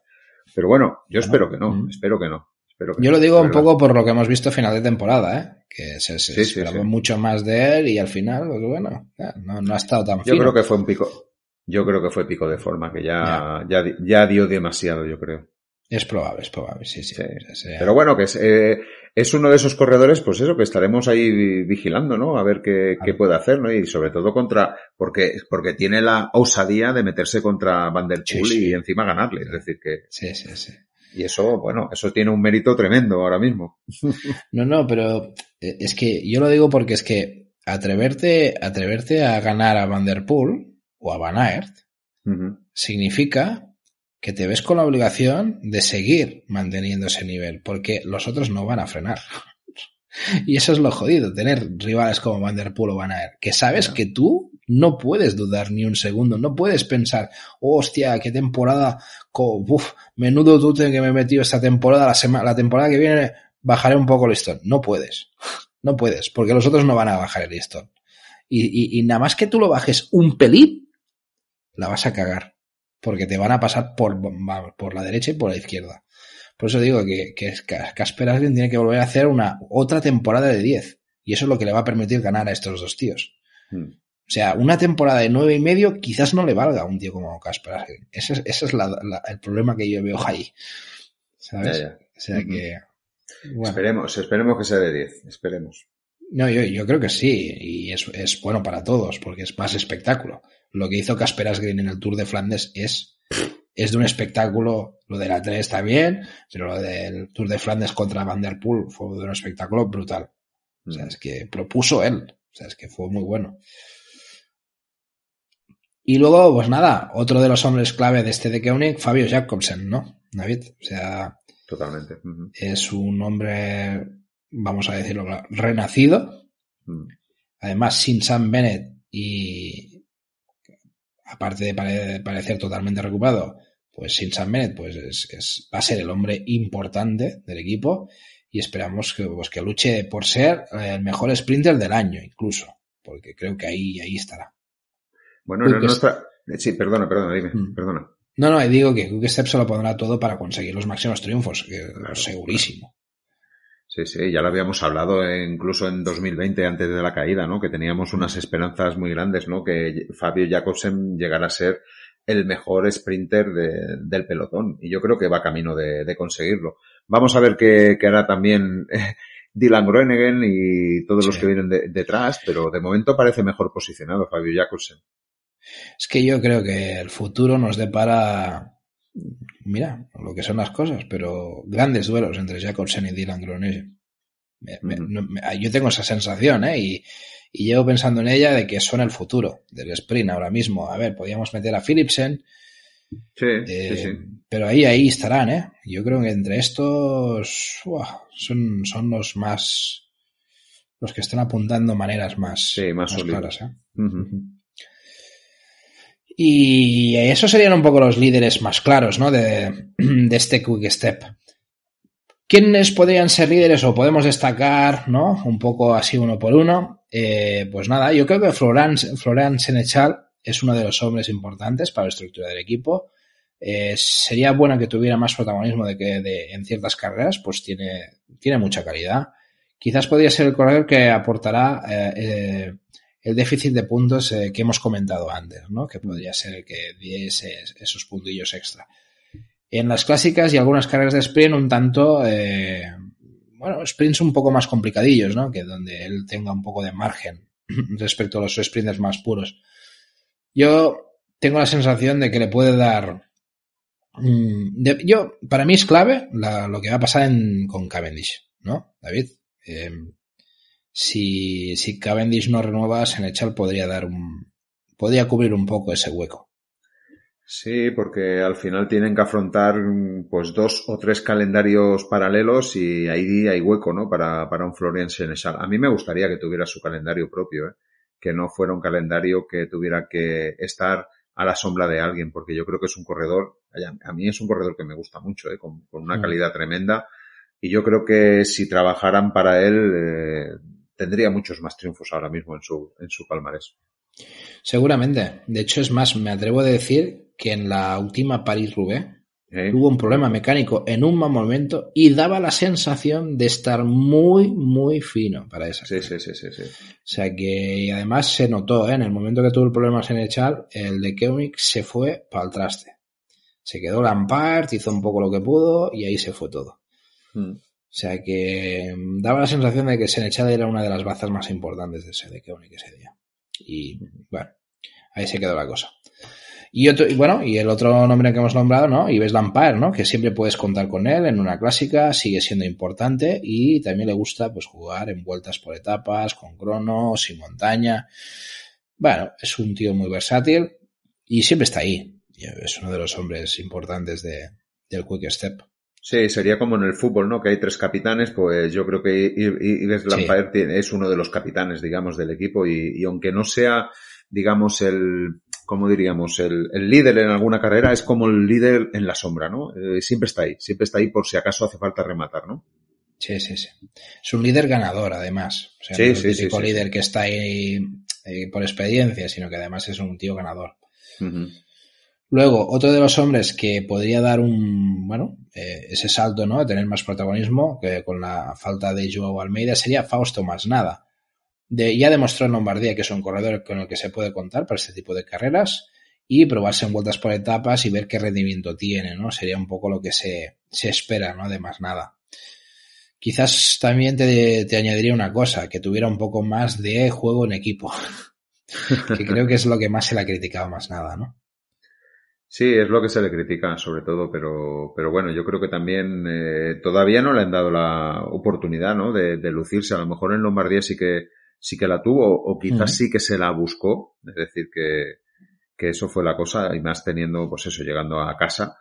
Pero bueno, yo mm. espero que no, espero que no. Espero yo lo digo un poco por lo que hemos visto final de temporada, ¿eh? que se, se sí, mucho más de él y al final, pues bueno, no, no ha estado tan Yo creo que fue un pico, yo creo que fue pico de forma, que ya. ya, ya dio demasiado, yo creo. Es probable, es probable, sí, sí. Pero bueno, que eh, es, uno de esos corredores, pues eso, que estaremos ahí vigilando, ¿no? A ver qué, puede hacer, ¿no? Y sobre todo contra, porque, porque tiene la osadía de meterse contra Van Der Poel y encima ganarle. Es decir que. Sí, sí, sí. Y eso, bueno, eso tiene un mérito tremendo ahora mismo. No, no, pero eh, es que yo lo digo porque es que atreverte, atreverte a ganar a Van Der Poel o a Van Aert significa que te ves con la obligación de seguir manteniendo ese nivel, porque los otros no van a frenar. y eso es lo jodido, tener rivales como Van Der Poel o Van Aert, que sabes que tú no puedes dudar ni un segundo, no puedes pensar, oh, hostia, qué temporada, menudo tute que me he metido esta temporada, la, semana, la temporada que viene bajaré un poco el listón. No puedes, no puedes, porque los otros no van a bajar el listón. Y, y nada más que tú lo bajes un pelín, la vas a cagar porque te van a pasar por, por la derecha y por la izquierda. Por eso digo que, que Casper tiene que volver a hacer una otra temporada de 10. Y eso es lo que le va a permitir ganar a estos dos tíos. Hmm. O sea, una temporada de nueve y medio quizás no le valga a un tío como Casper Ese, es, el problema que yo veo ahí. ¿Sabes? O sea que. Esperemos, esperemos que sea de 10. Esperemos. No, yo, yo creo que sí. Y es bueno para todos porque es más espectáculo. Lo que hizo Casper Green en el Tour de Flandes es, es de un espectáculo. Lo de la 3 está bien, pero lo del Tour de Flandes contra Poel fue de un espectáculo brutal. O sea, mm. es que propuso él. O sea, es que fue muy bueno. Y luego, pues nada, otro de los hombres clave de este de Koenig, Fabio Jacobsen, ¿no? David, o sea... Totalmente. Es un hombre, vamos a decirlo, renacido. Mm. Además, sin Sam Bennett y, aparte de parecer totalmente recuperado, pues sin Sam pues es, va a ser el hombre importante del equipo y esperamos que, pues, que luche por ser eh, el mejor sprinter del año, incluso, porque creo que ahí, ahí estará. Bueno, no, está... Sí, perdona, perdona, dime, mm. perdona. No, no, digo que Kukestep se lo pondrá todo para conseguir los máximos triunfos, que segurísimo. Sí, sí, ya lo habíamos hablado eh, incluso en 2020, antes de la caída, ¿no? Que teníamos unas esperanzas muy grandes, ¿no? Que Fabio Jacobsen llegara a ser el mejor sprinter del pelotón. Y yo creo que va camino de, conseguirlo. Vamos a ver qué, hará también eh, Dylan Groenegen y todos los que vienen detrás, pero de momento parece mejor posicionado Fabio Jacobsen. Es que yo creo que el futuro nos depara mira, lo que son las cosas, pero grandes duelos entre Jacobsen y Dylan me... yo tengo esa sensación, ¿eh? Y, llevo pensando en ella de que son el futuro del sprint ahora mismo. A ver, podríamos meter a Philipsen. Sí, eh, Pero ahí, ahí estarán, ¿eh? Yo creo que entre estos son, son los más. los que están apuntando maneras más, más, claras, ¿eh? Y esos serían un poco los líderes más claros, ¿no? De, este Quick Step. ¿Quiénes podrían ser líderes o podemos destacar, ¿no? Un poco así uno por uno. Eh, pues nada, yo creo que Florian Senechal es uno de los hombres importantes para la estructura del equipo. Eh, sería bueno que tuviera más protagonismo de que en ciertas carreras, pues tiene, tiene mucha calidad. Quizás podría ser el corredor que aportará eh, el déficit de puntos eh, que hemos comentado antes, ¿no? que podría ser el que diese esos puntillos extra. En las clásicas y algunas carreras de sprint un tanto, eh, bueno, sprints un poco más complicadillos, ¿no? que donde él tenga un poco de margen respecto a los sprinters más puros. Yo tengo la sensación de que le puede dar... Mm, yo, para mí es clave lo que va a pasar con Cavendish, ¿no, David? Em, si, si Cavendish no renueva, Senechal podría dar un. podría cubrir un poco ese hueco. Sí, porque al final tienen que afrontar pues dos o tres calendarios paralelos y ahí hay hueco, ¿no? Para, para un Florian Senechal. A mí me gustaría que tuviera su calendario propio, ¿eh? que no fuera un calendario que tuviera que estar a la sombra de alguien, porque yo creo que es un corredor, a mí es un corredor que me gusta mucho, ¿eh? con, con, una mm. calidad tremenda, y yo creo que si trabajaran para él, eh, tendría muchos más triunfos ahora mismo en su, en su palmarés. Seguramente. De hecho, es más, me atrevo a decir que en la última París-Roubaix Hubo un problema mecánico en un momento y daba la sensación de estar muy, muy fino para esa. Sí, sí, sí, sí, sí, O sea que y además se notó, ¿eh? en el momento que tuvo el problema en el char, el de Koenig se fue para el traste. Se quedó Lampard, hizo un poco lo que pudo y ahí se fue todo. Hmm. O sea que mm, daba la sensación de que Senechada era una de las bazas más importantes de ese de que ese día. Y bueno, ahí se quedó la cosa. Y, otro, bueno, y el otro nombre que hemos nombrado, ¿no? ves Lampard, ¿no? Que siempre puedes contar con él en una clásica, sigue siendo importante y también le gusta pues jugar en vueltas por etapas, con cronos y montaña. Bueno, es un tío muy versátil y siempre está ahí. Es uno de los hombres importantes de, del Quick Step. Sí, sería como en el fútbol, ¿no? Que hay tres capitanes, pues yo creo que Ives Lampard es uno de los capitanes, digamos, del equipo y, aunque no sea, digamos, el, ¿cómo diríamos? El, líder en alguna carrera es como el líder en la sombra, ¿no? Eh, siempre está ahí, siempre está ahí por si acaso hace falta rematar, ¿no? Sí, sí, sí. Es un líder ganador, además. sí, no es el líder que está ahí, eh, por experiencia, sino que además es un tío ganador. Luego, otro de los hombres que podría dar un, bueno, eh, ese salto, ¿no? A tener más protagonismo, que con la falta de Joao Almeida, sería Fausto Masnada. De, ya demostró en Lombardía que es un corredor con el que se puede contar para este tipo de carreras y probarse en vueltas por etapas y ver qué rendimiento tiene, ¿no? Sería un poco lo que se, se espera, ¿no? De más nada. Quizás también te, te, añadiría una cosa, que tuviera un poco más de juego en equipo, que creo que es lo que más se le ha criticado más nada, ¿no? Sí, es lo que se le critica sobre todo, pero, pero bueno, yo creo que también eh, todavía no le han dado la oportunidad ¿no? de, lucirse. A lo mejor en Lombardía sí que, sí que la tuvo o quizás sí que se la buscó. Es decir, que, que eso fue la cosa y más teniendo, pues eso, llegando a casa.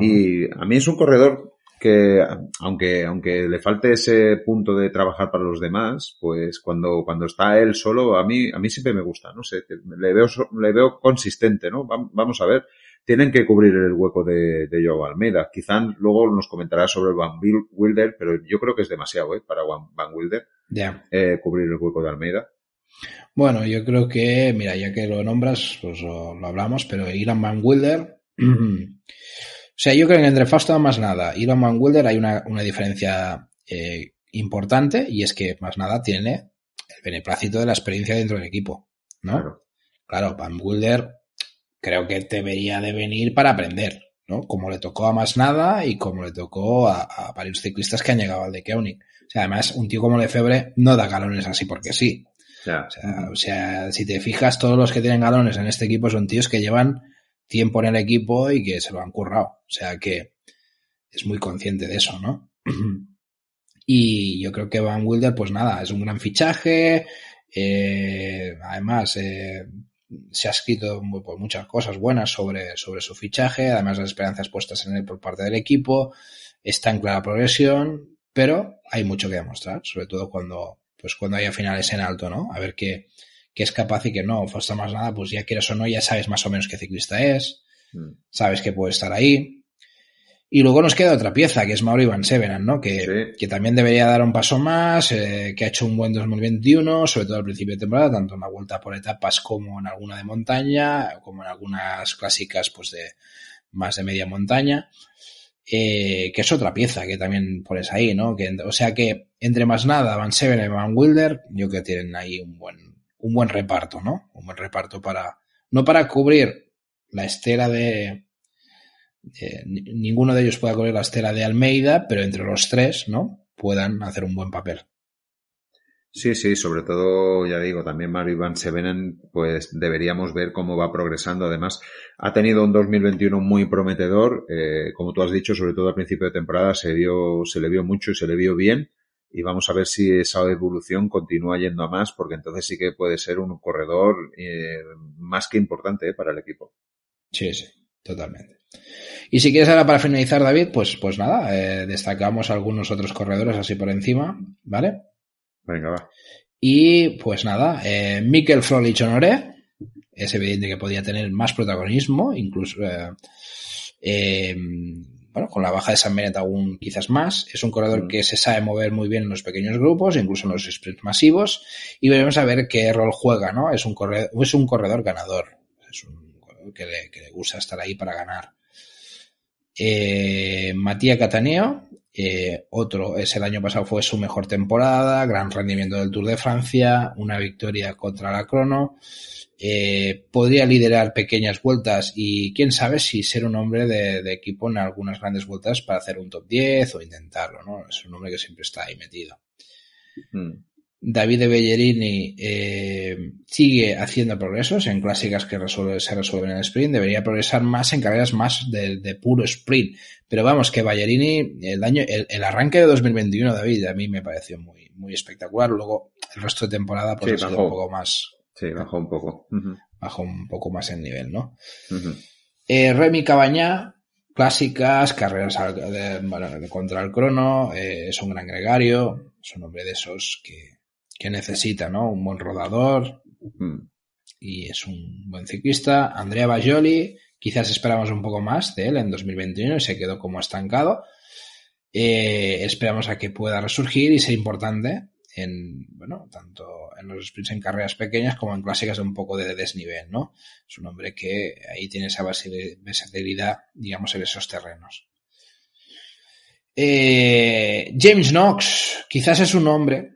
Y a mí es un corredor que, aunque, aunque le falte ese punto de trabajar para los demás, pues cuando, cuando está él solo, a mí, a mí siempre me gusta, no sé, le veo, le veo consistente, ¿no? Vamos a ver tienen que cubrir el hueco de, Joe Joao Almeida. Quizás luego nos comentarás sobre Van Wilder, pero yo creo que es demasiado ¿eh? para Van, Wilder eh, cubrir el hueco de Almeida. Bueno, yo creo que, mira, ya que lo nombras, pues lo, hablamos, pero irán Van Wilder. o sea, yo creo que entre Fausto más nada, Iran Van Wilder hay una, diferencia eh, importante y es que más nada tiene el beneplácito de la experiencia dentro del equipo, ¿no? Claro, claro Van Wilder creo que debería de venir para aprender, ¿no? Como le tocó a más nada y como le tocó a, varios ciclistas que han llegado al de O sea, además, un tío como Lefebvre no da galones así porque sí. O, sea, o, sea, si te fijas, todos los que tienen galones en este equipo son tíos que llevan tiempo en el equipo y que se lo han currado. O sea que es muy consciente de eso, ¿no? y yo creo que Van Wilder, pues nada, es un gran fichaje. Eh, además, eh, se ha escrito pues, muchas cosas buenas sobre, sobre su fichaje, además las esperanzas puestas en él por parte del equipo, está en clara progresión, pero hay mucho que demostrar, sobre todo cuando, pues, cuando haya finales en alto, ¿no? A ver qué, qué es capaz y qué no, falta más nada, pues ya quieres o no, ya sabes más o menos qué ciclista es, mm. sabes que puede estar ahí, y luego nos queda otra pieza, que es Mauro Van Sevenen, ¿no? Que, que, también debería dar un paso más, eh, que ha hecho un buen 2021, sobre todo al principio de temporada, tanto en la vuelta por etapas como en alguna de montaña, como en algunas clásicas, pues de más de media montaña. Eh, que es otra pieza que también pones ahí, ¿no? Que, o sea que entre más nada, Van Sevenen y Van Wilder, yo creo que tienen ahí un buen, un buen reparto, ¿no? Un buen reparto para, no para cubrir la estela de, ninguno de ellos pueda correr la estela de Almeida, pero entre los tres, ¿no? Puedan hacer un buen papel. Sí, sí, sobre todo, ya digo, también Mario Van Sevenen, pues deberíamos ver cómo va progresando. Además, ha tenido un 2021 muy prometedor, eh, como tú has dicho, sobre todo al principio de temporada se vio, se le vio mucho y se le vio bien. Y vamos a ver si esa evolución continúa yendo a más, porque entonces sí que puede ser un corredor eh, más que importante eh, para el equipo. Sí, sí, totalmente. Y si quieres ahora para finalizar, David, pues, pues nada, eh, destacamos algunos otros corredores así por encima, ¿vale? Venga, va. Y pues nada, eh, Mikel Frolich Honoré, es evidente que podía tener más protagonismo, incluso, eh, em, bueno, con la baja de San Benet aún quizás más. Es un corredor mm. que se sabe mover muy bien en los pequeños grupos, incluso en los sprints masivos, y veremos a ver qué rol juega, ¿no? Es un corredor, es un corredor ganador, es un corredor que le gusta estar ahí para ganar. Eh, Matías Cataneo, eh, otro, es el año pasado fue su mejor temporada, gran rendimiento del Tour de Francia, una victoria contra la Crono. Eh, podría liderar pequeñas vueltas y quién sabe si ser un hombre de, equipo en algunas grandes vueltas para hacer un top 10 o intentarlo, ¿no? Es un hombre que siempre está ahí metido. Mm. David de Bellerini eh, sigue haciendo progresos en clásicas que se resuelven en sprint. Debería progresar más en carreras más de, puro sprint. Pero vamos, que Bellerini, el, año, el, arranque de 2021, David, a mí me pareció muy, espectacular. Luego, el resto de temporada, pues un poco más. Sí, bajó un poco. Bajó un poco más en nivel, ¿no? Eh, Remy Cabañá, clásicas, carreras de, contra el crono, eh, es un gran gregario, es un hombre de esos que que necesita, ¿no? Un buen rodador mm. y es un buen ciclista. Andrea Bajoli, quizás esperamos un poco más de él en 2021 y se quedó como estancado. Eh, esperamos a que pueda resurgir y ser importante en, bueno, tanto en los sprints en carreras pequeñas como en clásicas de un poco de desnivel, ¿no? Es un hombre que ahí tiene esa base versatilidad, digamos, en esos terrenos. Eh, James Knox, quizás es un hombre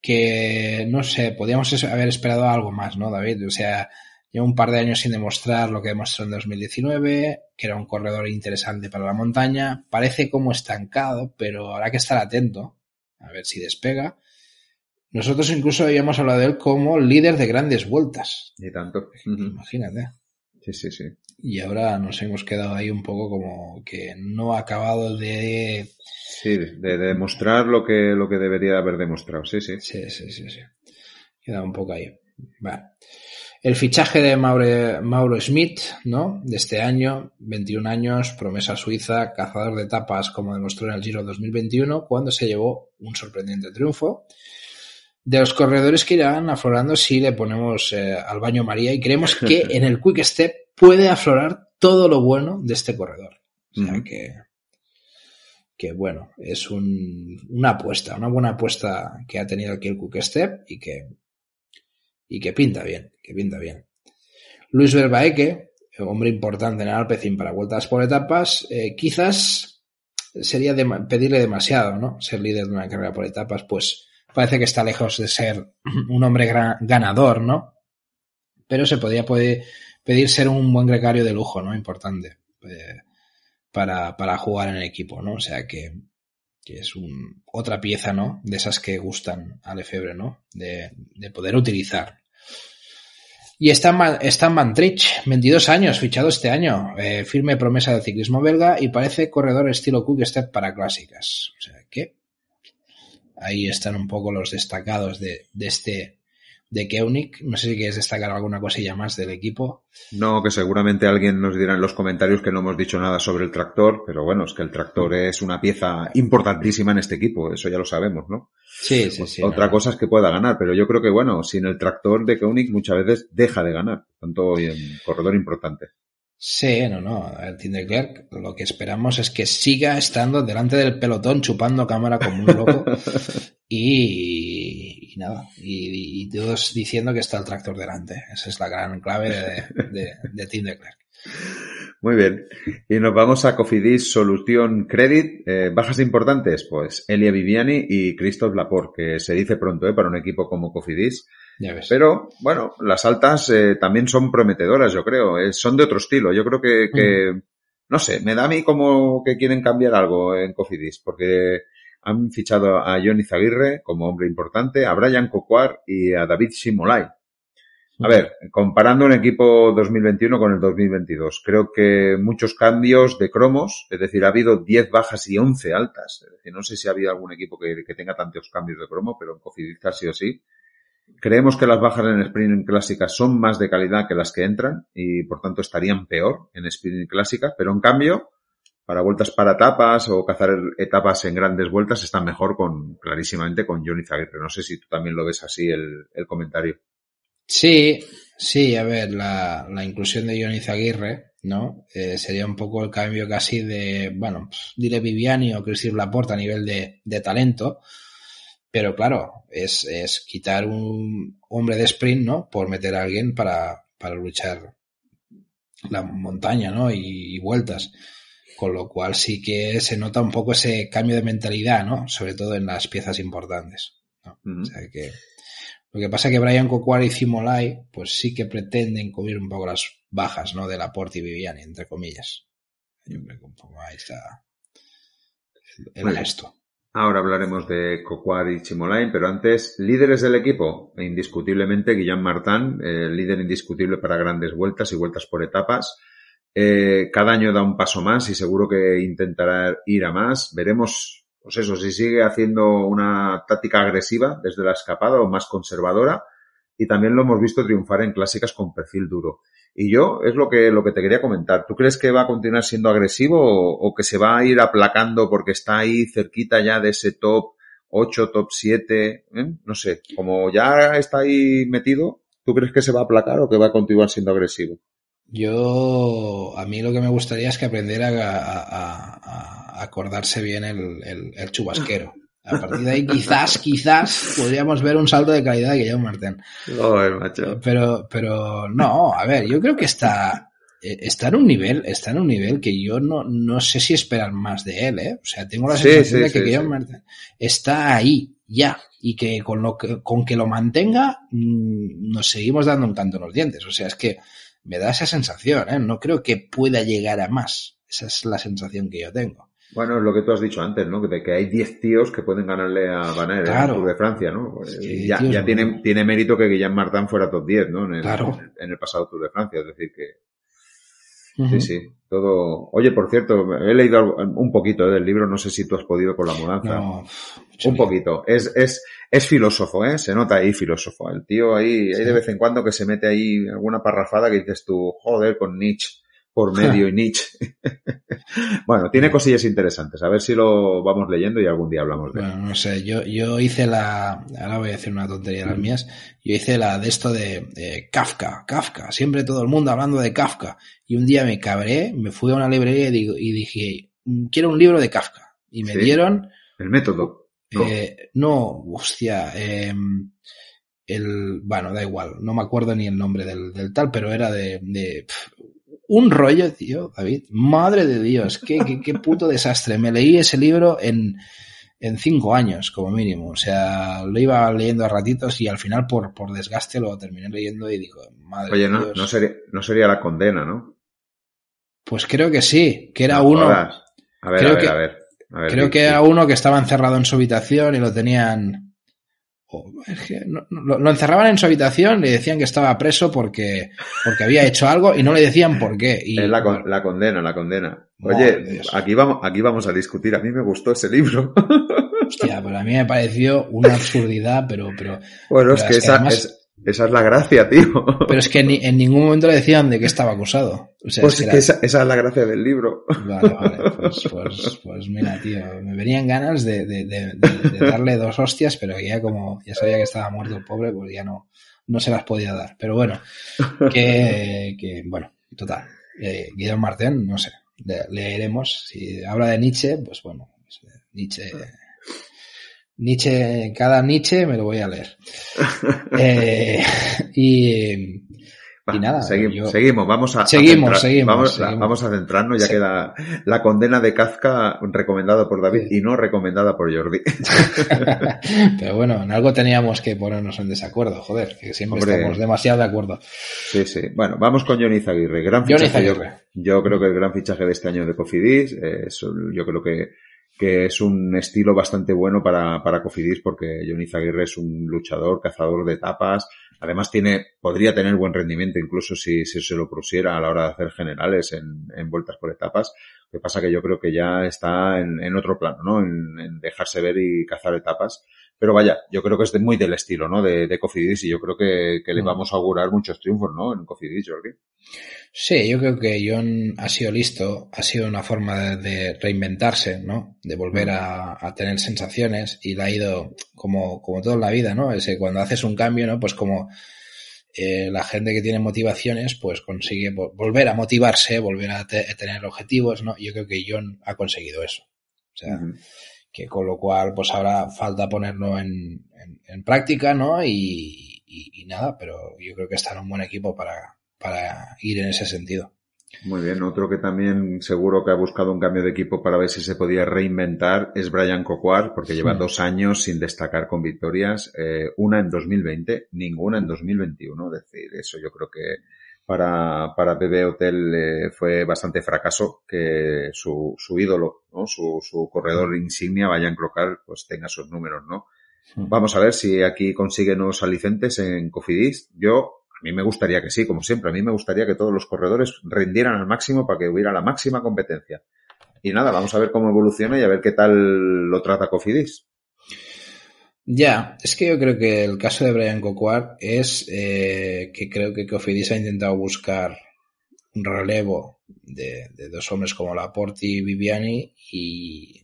que, no sé, podíamos haber esperado algo más, ¿no, David? O sea, lleva un par de años sin demostrar lo que demostró en 2019, que era un corredor interesante para la montaña. Parece como estancado, pero habrá que estar atento a ver si despega. Nosotros incluso habíamos hablado de él como líder de grandes vueltas. ni tanto. Imagínate. Sí, sí, sí y ahora nos hemos quedado ahí un poco como que no ha acabado de... Sí, de, demostrar lo que, lo que debería haber demostrado, sí, sí. Sí, sí, sí, Queda un poco ahí. El fichaje de Mauro Schmidt, ¿no? De este año, 21 años, promesa suiza, cazador de etapas como demostró en el Giro 2021, cuando se llevó un sorprendente triunfo de los corredores que irán aflorando si le ponemos eh, al baño María y creemos que en el Quick Step puede aflorar todo lo bueno de este corredor. O sea que, que, bueno, es una apuesta, una buena apuesta que ha tenido aquí el Cook Step y que, y que pinta bien, que pinta bien. Luis Verbaeke, hombre importante en el Alpecin para vueltas por etapas, eh, quizás sería pedirle demasiado, ¿no? Ser líder de una carrera por etapas, pues parece que está lejos de ser un hombre ganador, ¿no? Pero se podría pedir ser un buen gregario de lujo, ¿no? Importante eh, para, jugar en el equipo, ¿no? O sea que, es otra pieza, ¿no? De esas que gustan a Lefebvre, ¿no? De, poder utilizar. Y está Mantrich, 22 años, fichado este año, eh, firme promesa de ciclismo belga y parece corredor estilo Quick Step para clásicas. O sea que ahí están un poco los destacados de, de este de Keunig. No sé si quieres destacar alguna cosilla más del equipo. No, que seguramente alguien nos dirá en los comentarios que no hemos dicho nada sobre el tractor, pero bueno, es que el tractor mm. es una pieza importantísima en este equipo, eso ya lo sabemos, ¿no? Sí, sí, sí. Pues otra cosa es que pueda ganar, pero yo creo que bueno, sin el tractor de Keunig muchas veces deja de ganar, tanto en corredor importante. Sí, no, no. El Tinderclerk lo que esperamos es que siga estando delante del pelotón chupando cámara como un loco y, y Y, todos diciendo que está el tractor delante. Esa es la gran clave de, de, Tim Muy bien. Y nos vamos a Cofidis Solución Credit. Eh, bajas importantes, pues Elia Viviani y Christoph Laporte, que se dice pronto ¿eh? para un equipo como Cofidis. Ya Pero bueno, las altas eh, también son prometedoras, yo creo. Eh, son de otro estilo. Yo creo que, mm. no sé, me da a mí como que quieren cambiar algo en Cofidis, porque han fichado a Johnny Zaguirre como hombre importante, a Brian Cocuar y a David Simolai. A ver, comparando un equipo 2021 con el 2022, creo que muchos cambios de cromos, es decir, ha habido 10 bajas y 11 altas. Es decir, no sé si ha habido algún equipo que, tenga tantos cambios de cromo, pero en Cofidista sí o así. Creemos que las bajas en Sprint Clásica son más de calidad que las que entran y por tanto estarían peor en Sprint Clásica, pero en cambio, para vueltas para etapas o cazar etapas en grandes vueltas está mejor con clarísimamente con Johnny Zaguirre. No sé si tú también lo ves así el, comentario. Sí, sí, a ver, la, la inclusión de Johnny Zaguirre, ¿no? Eh, sería un poco el cambio casi de, bueno, pues, diré Viviani o Cristian Laporta a nivel de, de talento, pero claro, es, quitar un hombre de sprint, ¿no? Por meter a alguien para, para luchar la montaña, ¿no? y vueltas con lo cual sí que se nota un poco ese cambio de mentalidad, ¿no? Sobre todo en las piezas importantes. lo que pasa es que Brian Coquar y Cimolai, pues sí que pretenden cubrir un poco las bajas, ¿no? De Laporte y Viviani, entre comillas. Ahora hablaremos de Coquar y Chimolain, pero antes, líderes del equipo. E indiscutiblemente, Guillaume Martán, líder indiscutible para grandes vueltas y vueltas por etapas. Eh, cada año da un paso más y seguro que intentará ir a más. Veremos, pues eso, si sigue haciendo una táctica agresiva desde la escapada o más conservadora. Y también lo hemos visto triunfar en clásicas con perfil duro. Y yo es lo que, lo que te quería comentar. ¿Tú crees que va a continuar siendo agresivo o, que se va a ir aplacando porque está ahí cerquita ya de ese top 8, top 7? ¿Eh? No sé, como ya está ahí metido, ¿tú crees que se va a aplacar o que va a continuar siendo agresivo? Yo, a mí lo que me gustaría es que aprendiera a, acordarse bien el, chubasquero. A partir de ahí, quizás, quizás podríamos ver un salto de calidad de Guillermo Martín. Pero, pero no, a ver, yo creo que está, eh, está en un nivel, está en un nivel que yo no, no sé si esperar más de él, ¿eh? O sea, tengo la sensación de que Guillaume Martín está ahí, ya y que con lo que, con que lo mantenga mm, nos seguimos dando un tanto los dientes. O sea, es que me da esa sensación, ¿eh? No creo que pueda llegar a más. Esa es la sensación que yo tengo. Bueno, es lo que tú has dicho antes, ¿no? De que hay 10 tíos que pueden ganarle a Van el Tour de Francia, ¿no? ya, tiene, tiene mérito que Guillaume Martin fuera top 10, ¿no? en el, pasado Tour de Francia. Es decir, que Sí, sí. Todo. Oye, por cierto, he leído un poquito eh, del libro, no sé si tú has podido con la mudanza. un poquito. Es, es, es filósofo, ¿eh? Se nota ahí filósofo. El tío ahí, de vez en cuando que se mete ahí alguna parrafada que dices tú, joder, con Nietzsche por medio y niche. bueno, tiene cosillas interesantes. A ver si lo vamos leyendo y algún día hablamos de bueno, no sé, yo, yo hice la. Ahora voy a hacer una tontería de las mías. Yo hice la de esto de, Kafka, Kafka. Siempre todo el mundo hablando de Kafka. Y un día me cabré, me fui a una librería y, digo, y dije, mm, quiero un libro de Kafka. Y me dieron. El método. Eh, no, hostia. Em, el, bueno, da igual, no me acuerdo ni el nombre del, tal, pero era de, un rollo, tío, David. Madre de Dios, qué, puto desastre. Me leí ese libro en, cinco años, como mínimo. O sea, lo iba leyendo a ratitos y al final, por, por desgaste, lo terminé leyendo y digo, madre de Dios. No sería, no sería la condena, ¿no? Pues creo que sí, que era uno. A ver, a ver, a ver. Creo que era uno que estaba encerrado en su habitación y lo tenían lo, encerraban en su habitación, le decían que estaba preso porque, porque había hecho algo y no le decían por qué. Y, la, condena, la condena. Oye, aquí vamos, aquí vamos a discutir. A mí me gustó ese libro. Hostia, pero pues a mí me pareció una absurdidad, pero. pero bueno, es que, esa, esa es la gracia, tío. Pero es que en ningún momento le decían de qué estaba acusado. pues es que, esa, es la gracia del libro. Vale, vale. Pues, pues, pues mira, tío, me venían ganas de, darle dos hostias, pero ya como ya sabía que estaba muerto el pobre, pues ya no, no se las podía dar. Pero bueno, que, bueno, total. Eh, Guillermo Martín, no sé, leeremos. Si habla de Nietzsche, pues bueno, pues, eh, Nietzsche Nietzsche, cada Nietzsche me lo voy a leer. Eh, y, nada. Seguimos, seguimos, vamos a, seguimos, seguimos, vamos, a centrarnos, ya queda la condena de Kafka recomendada por David y no recomendada por Jordi. Pero bueno, en algo teníamos que ponernos en desacuerdo, joder, que siempre estamos demasiado de acuerdo. Sí, sí. Bueno, vamos con Johnny Zaguirre. Gran fichaje. Yo, creo que el gran fichaje de este año de Cofidis, eh, yo creo que que es un estilo bastante bueno para, para Cofidis porque Johnny Aguirre es un luchador, cazador de etapas. Además tiene, podría tener buen rendimiento incluso si, se lo pusiera a la hora de hacer generales en, en vueltas por etapas. Lo que pasa que yo creo que ya está en, en otro plano, ¿no? en, dejarse ver y cazar etapas. Pero vaya, yo creo que es muy del estilo, ¿no? De, de Cofidis y yo creo que, le mm. vamos a augurar muchos triunfos, ¿no? En Cofidis, Jorge. Sí, yo creo que John ha sido listo, ha sido una forma de, reinventarse, ¿no? De volver mm. a, tener sensaciones y la ha ido como, como todo la vida, ¿no? Ese, cuando haces un cambio, ¿no? Pues como eh, la gente que tiene motivaciones, pues consigue volver a motivarse, volver a, tener objetivos, ¿no? Yo creo que John ha conseguido eso. O sea, que con lo cual pues ahora falta ponerlo en, en, práctica, ¿no? Y, nada, pero yo creo que estará un buen equipo para, para ir en ese sentido. Muy bien, otro que también seguro que ha buscado un cambio de equipo para ver si se podía reinventar es Brian Coquard porque lleva dos años sin destacar con victorias, eh, una en 2020, ninguna en 2021, es decir, eso yo creo que para, para BB Hotel eh, fue bastante fracaso que su, su ídolo, ¿no? su, su corredor insignia, Vayan local, pues tenga sus números, ¿no? Vamos a ver si aquí consiguen nuevos alicentes en Cofidis. Yo, a mí me gustaría que sí, como siempre, a mí me gustaría que todos los corredores rindieran al máximo para que hubiera la máxima competencia. Y nada, vamos a ver cómo evoluciona y a ver qué tal lo trata Cofidis. Ya, es que yo creo que el caso de Brian Coquart es eh, que creo que Cofidis ha intentado buscar un relevo de, dos hombres como Laporte y Viviani y,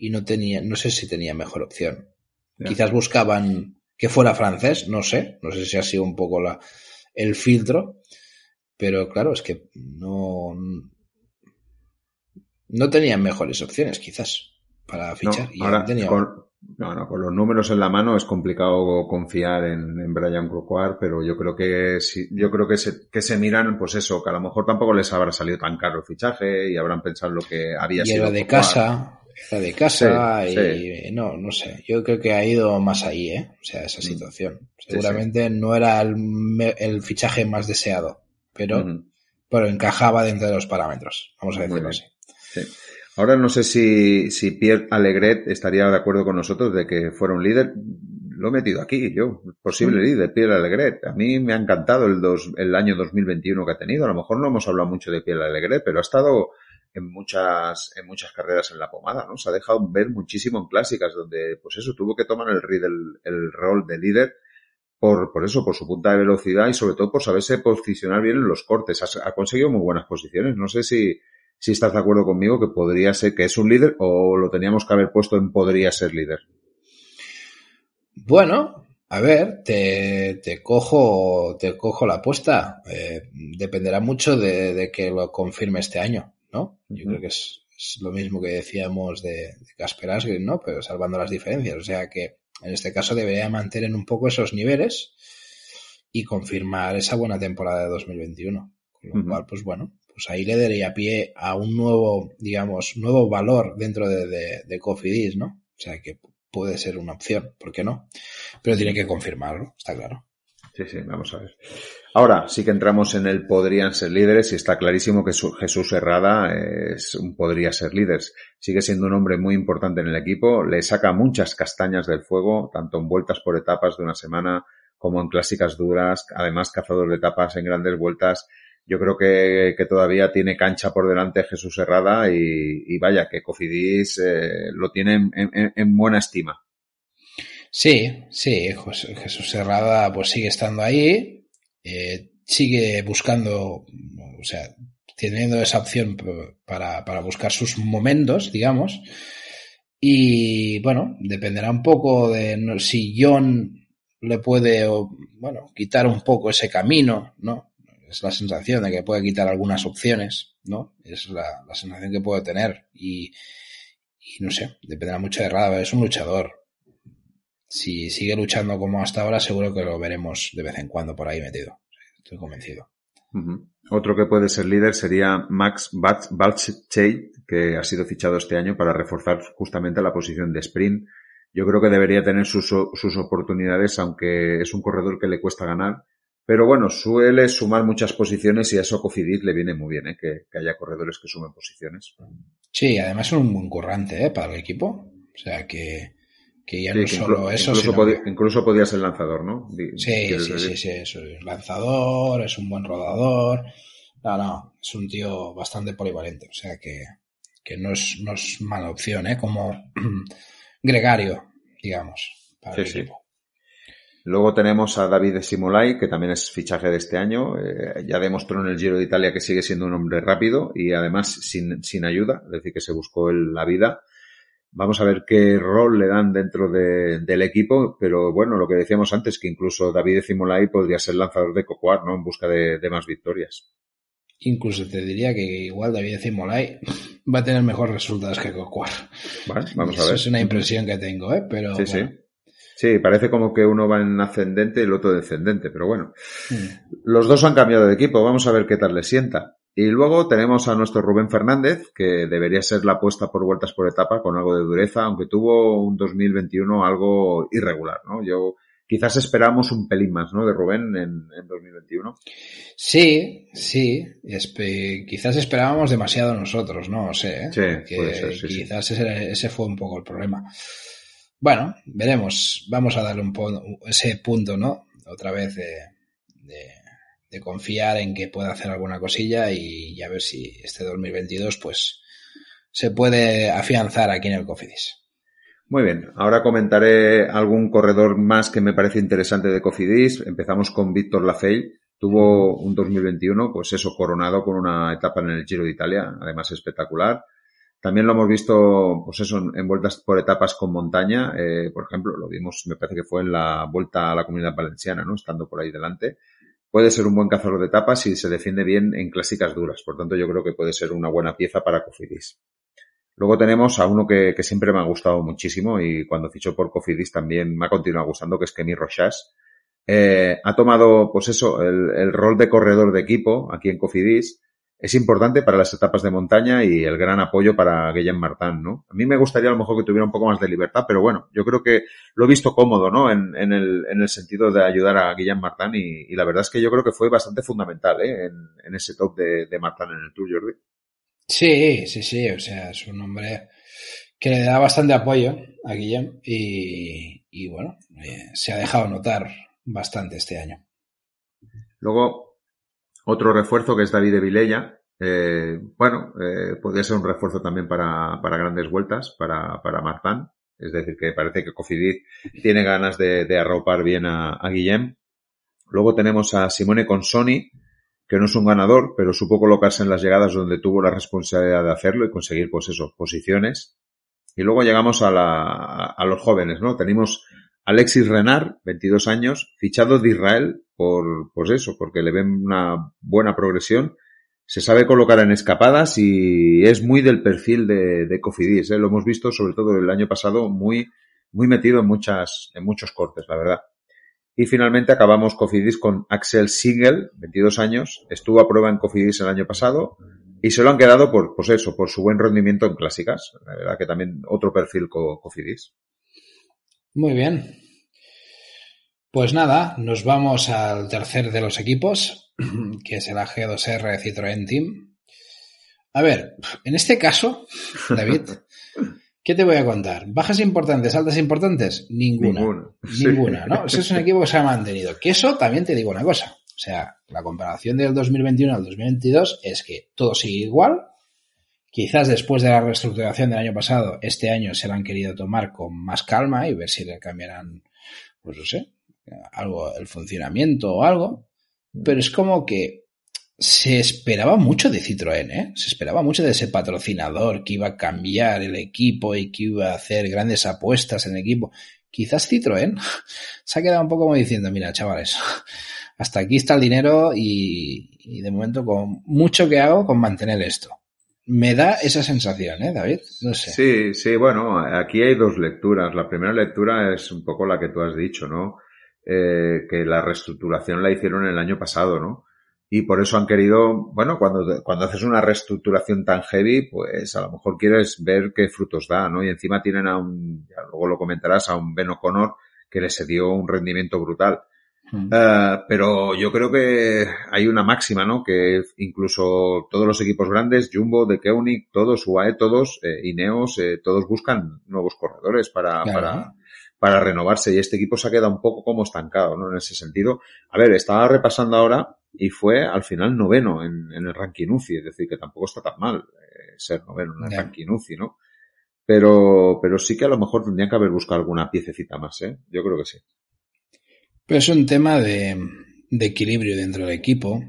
no tenía, no sé si tenía mejor opción. Quizás buscaban que fuera francés, no sé, no sé si ha sido un poco la, el filtro, pero claro, es que no, no tenían mejores opciones quizás para fichar y no no, no, con los números en la mano es complicado confiar en, en Brian Croquart, pero yo creo que yo creo que se, que se miran, pues eso, que a lo mejor tampoco les habrá salido tan caro el fichaje y habrán pensado lo que había y Era de casa, era de casa y no, no sé. Yo creo que ha ido más ahí, ¿eh? O sea, esa mm. situación. Seguramente no era el, el, fichaje más deseado, pero, pero encajaba dentro de los parámetros, vamos a decirlo así. Sí. Ahora no sé si, si Pierre Alegret estaría de acuerdo con nosotros de que fuera un líder. Lo he metido aquí, yo, posible líder, Pierre Alegret. A mí me ha encantado el, dos, el año 2021 que ha tenido. A lo mejor no hemos hablado mucho de Pierre Alegret, pero ha estado en muchas, en muchas carreras en la pomada, ¿no? Se ha dejado ver muchísimo en clásicas, donde, pues eso, tuvo que tomar el, el rol de líder por, por eso, por su punta de velocidad y sobre todo por saberse posicionar bien en los cortes. ha conseguido muy buenas posiciones. No sé si, si estás de acuerdo conmigo que podría ser que es un líder o lo teníamos que haber puesto en podría ser líder. Bueno, a ver, te, cojo, te cojo la apuesta. Eh, dependerá mucho de, que lo confirme este año, ¿no? Yo creo que es, lo mismo que decíamos de, Casper Asgrin, ¿no? Pero salvando las diferencias. O sea que en este caso debería mantener un poco esos niveles y confirmar esa buena temporada de 2021. Con lo cual, pues bueno, pues ahí le daría pie a un nuevo, digamos, nuevo valor dentro de, de, Cofidis, ¿no? O sea que puede ser una opción, ¿por qué no? Pero tiene que confirmarlo, está claro. Sí, sí, vamos a ver. Ahora sí que entramos en el podrían ser líderes y está clarísimo que Jesús Herrada es un podría ser líder. Sigue siendo un hombre muy importante en el equipo, le saca muchas castañas del fuego, tanto en vueltas por etapas de una semana como en clásicas duras, además cazador de etapas en grandes vueltas yo creo que, todavía tiene cancha por delante Jesús Herrada y, vaya, que Cofidis eh, lo tiene en, buena estima. Sí, sí, Jesús Herrada pues sigue estando ahí, eh, sigue buscando, o sea, teniendo esa opción para, para buscar sus momentos, digamos. Y bueno, dependerá un poco de si John le puede, bueno, quitar un poco ese camino, ¿no? es la sensación de que puede quitar algunas opciones, ¿no? Es la, sensación que puede tener y, no sé, dependerá mucho de Rada, es un luchador. Si sigue luchando como hasta ahora, seguro que lo veremos de vez en cuando por ahí metido. Estoy convencido. Otro que puede ser líder sería Max Balchey, que ha sido fichado este año para reforzar justamente la posición de sprint. Yo creo que debería tener sus, sus oportunidades, aunque es un corredor que le cuesta ganar pero bueno, suele sumar muchas posiciones y a eso le viene muy bien ¿eh? que, haya corredores que sumen posiciones. Sí, además es un buen currante ¿eh? para el equipo. O sea que, que ya no solo eso. Incluso, podía, ser lanzador, ¿no? Sí, sí, sí, sí, eso es lanzador, es un buen rodador. No, no, es un tío bastante polivalente. O sea que, que no, es, no es mala opción, ¿eh? Como gregario, digamos, para el equipo. Luego tenemos a David Simolai, que también es fichaje de este año. Eh, ya demostró en el Giro de Italia que sigue siendo un hombre rápido y además sin, ayuda, es decir, que se buscó la vida. Vamos a ver qué rol le dan dentro del equipo, pero bueno, lo que decíamos antes, que incluso David Simolai podría ser lanzador de Cocoar, ¿no? En busca de, más victorias. Incluso te diría que igual David Simolai va a tener mejores resultados que Cocoar. Bueno, vamos a ver. Es una impresión que tengo, ¿eh? Pero sí, sí. Sí, parece como que uno va en ascendente y el otro descendente, pero bueno. Hmm. Los dos han cambiado de equipo, vamos a ver qué tal le sienta. Y luego tenemos a nuestro Rubén Fernández, que debería ser la apuesta por vueltas por etapa con algo de dureza, aunque tuvo un 2021 algo irregular, ¿no? Yo quizás esperamos un pelín más, ¿no? De Rubén en, 2021. Sí, sí. quizás esperábamos demasiado nosotros, no sé. ¿eh? Sí, sí, quizás ese, fue un poco el problema. Bueno, veremos. Vamos a darle un ese punto, ¿no? Otra vez de, confiar en que pueda hacer alguna cosilla y, a ver si este 2022 pues se puede afianzar aquí en el Cofidis. Muy bien, ahora comentaré algún corredor más que me parece interesante de Cofidis. Empezamos con Víctor Lafey. Tuvo un 2021, pues eso, coronado con una etapa en el Giro de Italia, además espectacular. También lo hemos visto, pues eso, en vueltas por etapas con montaña. Eh, por ejemplo, lo vimos, me parece que fue en la vuelta a la comunidad valenciana, ¿no? Estando por ahí delante. Puede ser un buen cazador de etapas y se defiende bien en clásicas duras. Por tanto, yo creo que puede ser una buena pieza para Cofidis. Luego tenemos a uno que, siempre me ha gustado muchísimo y cuando fichó por Cofidis también me ha continuado gustando, que es Kenny Rochas. Eh, ha tomado, pues eso, el, el, rol de corredor de equipo aquí en Cofidis es importante para las etapas de montaña y el gran apoyo para Guillem Martán, ¿no? A mí me gustaría a lo mejor que tuviera un poco más de libertad, pero bueno, yo creo que lo he visto cómodo, ¿no? En, el, sentido de ayudar a Guillem Martán y, la verdad es que yo creo que fue bastante fundamental, ¿eh? En, ese top de, Martán en el Tour, Jordi. Sí, sí, sí, o sea, es un hombre que le da bastante apoyo a Guillem y, bueno, eh, se ha dejado notar bastante este año. Luego, otro refuerzo que es David de eh, bueno, eh, podría ser un refuerzo también para, para grandes vueltas, para, para Martán. Es decir, que parece que Cofidid tiene ganas de, arropar bien a, Guillem. Luego tenemos a Simone Consoni, que no es un ganador, pero supo colocarse en las llegadas donde tuvo la responsabilidad de hacerlo y conseguir, pues eso, posiciones. Y luego llegamos a, a los jóvenes, ¿no? Tenemos Alexis Renard, 22 años, fichado de Israel por, pues eso, porque le ven una buena progresión. Se sabe colocar en escapadas y es muy del perfil de, de Cofidis. ¿eh? Lo hemos visto, sobre todo el año pasado, muy, muy metido en, muchas, en muchos cortes, la verdad. Y finalmente acabamos Cofidis con Axel Singel, 22 años. Estuvo a prueba en Cofidis el año pasado y se lo han quedado por, pues eso, por su buen rendimiento en clásicas. La verdad que también otro perfil Cofidis. Muy bien. Pues nada, nos vamos al tercer de los equipos, que es el AG2R Citroën Team. A ver, en este caso, David, ¿qué te voy a contar? ¿Bajas importantes, altas importantes? Ninguna. Ninguna, ¿no? Ese es un equipo que se ha mantenido. Que eso también te digo una cosa. O sea, la comparación del 2021 al 2022 es que todo sigue igual, Quizás después de la reestructuración del año pasado, este año se la han querido tomar con más calma y ver si le cambiarán, pues no sé, algo, el funcionamiento o algo. Pero es como que se esperaba mucho de Citroën, ¿eh? se esperaba mucho de ese patrocinador que iba a cambiar el equipo y que iba a hacer grandes apuestas en el equipo. Quizás Citroën se ha quedado un poco como diciendo, mira, chavales, hasta aquí está el dinero y de momento con mucho que hago con mantener esto. Me da esa sensación, ¿eh, David? No sé. Sí, sí, bueno, aquí hay dos lecturas. La primera lectura es un poco la que tú has dicho, ¿no? Eh, que la reestructuración la hicieron el año pasado, ¿no? Y por eso han querido, bueno, cuando, cuando haces una reestructuración tan heavy, pues a lo mejor quieres ver qué frutos da, ¿no? Y encima tienen a un, luego lo comentarás, a un Ben O'Connor que les dio un rendimiento brutal. Mm. Eh, pero yo creo que hay una máxima, ¿no? Que incluso todos los equipos grandes, Jumbo, De Keunig, todos, UAE, todos, eh, Ineos, eh, todos buscan nuevos corredores para, para, para renovarse y este equipo se ha quedado un poco como estancado, ¿no? En ese sentido. A ver, estaba repasando ahora y fue al final noveno en, el ranking UCI, es decir, que tampoco está tan mal ser noveno en el ranking UCI, ¿no? Pero, pero sí que a lo mejor tendrían que haber buscado alguna piececita más, ¿eh? Yo creo que sí. Pero es un tema de, equilibrio dentro del equipo,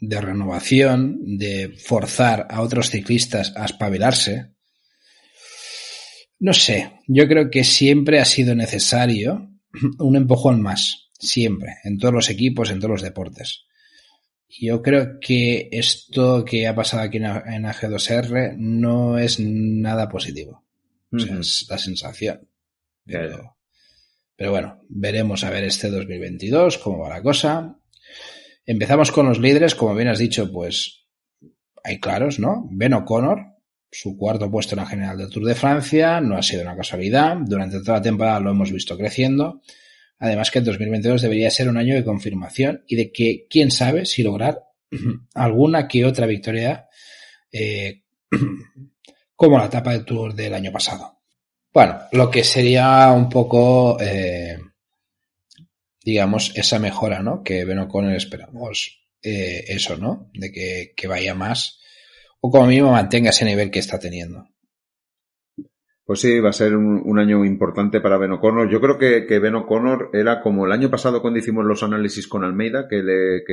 de renovación, de forzar a otros ciclistas a espabilarse. No sé, yo creo que siempre ha sido necesario un empujón más, siempre, en todos los equipos, en todos los deportes. Yo creo que esto que ha pasado aquí en AG2R no es nada positivo. es la sensación. Pero... Pero bueno, veremos a ver este 2022 cómo va la cosa. Empezamos con los líderes, como bien has dicho, pues hay claros, ¿no? Ben O'Connor, su cuarto puesto en la general del Tour de Francia, no ha sido una casualidad. Durante toda la temporada lo hemos visto creciendo. Además que el 2022 debería ser un año de confirmación y de que quién sabe si lograr alguna que otra victoria eh, como la etapa del Tour del año pasado. Bueno, lo que sería un poco, eh, digamos, esa mejora, ¿no? Que Ben O'Connor esperamos eh, eso, ¿no? De que, vaya más o como mínimo mantenga ese nivel que está teniendo. Pues sí, va a ser un, año importante para Ben O'Connor. Yo creo que, que Ben O'Connor era como el año pasado cuando hicimos los análisis con Almeida, que, le,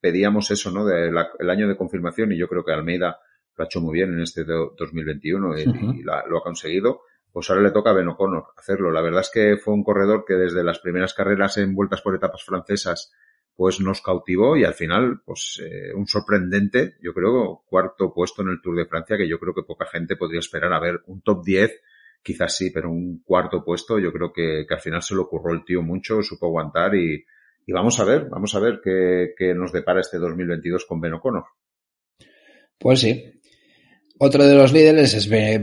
pedíamos eso, ¿no? El año de confirmación y yo creo que Almeida lo ha hecho muy bien en este 2021 eh, y, lo ha conseguido pues ahora le toca a Ben O'Connor hacerlo. La verdad es que fue un corredor que desde las primeras carreras en vueltas por etapas francesas, pues nos cautivó y al final, pues eh, un sorprendente, yo creo, cuarto puesto en el Tour de Francia, que yo creo que poca gente podría esperar a ver un top 10, quizás sí, pero un cuarto puesto, yo creo que, al final se lo curró el tío mucho, supo aguantar y, vamos a ver, vamos a ver qué, nos depara este 2022 con Ben O'Connor. Pues sí. Otro de los líderes es Ben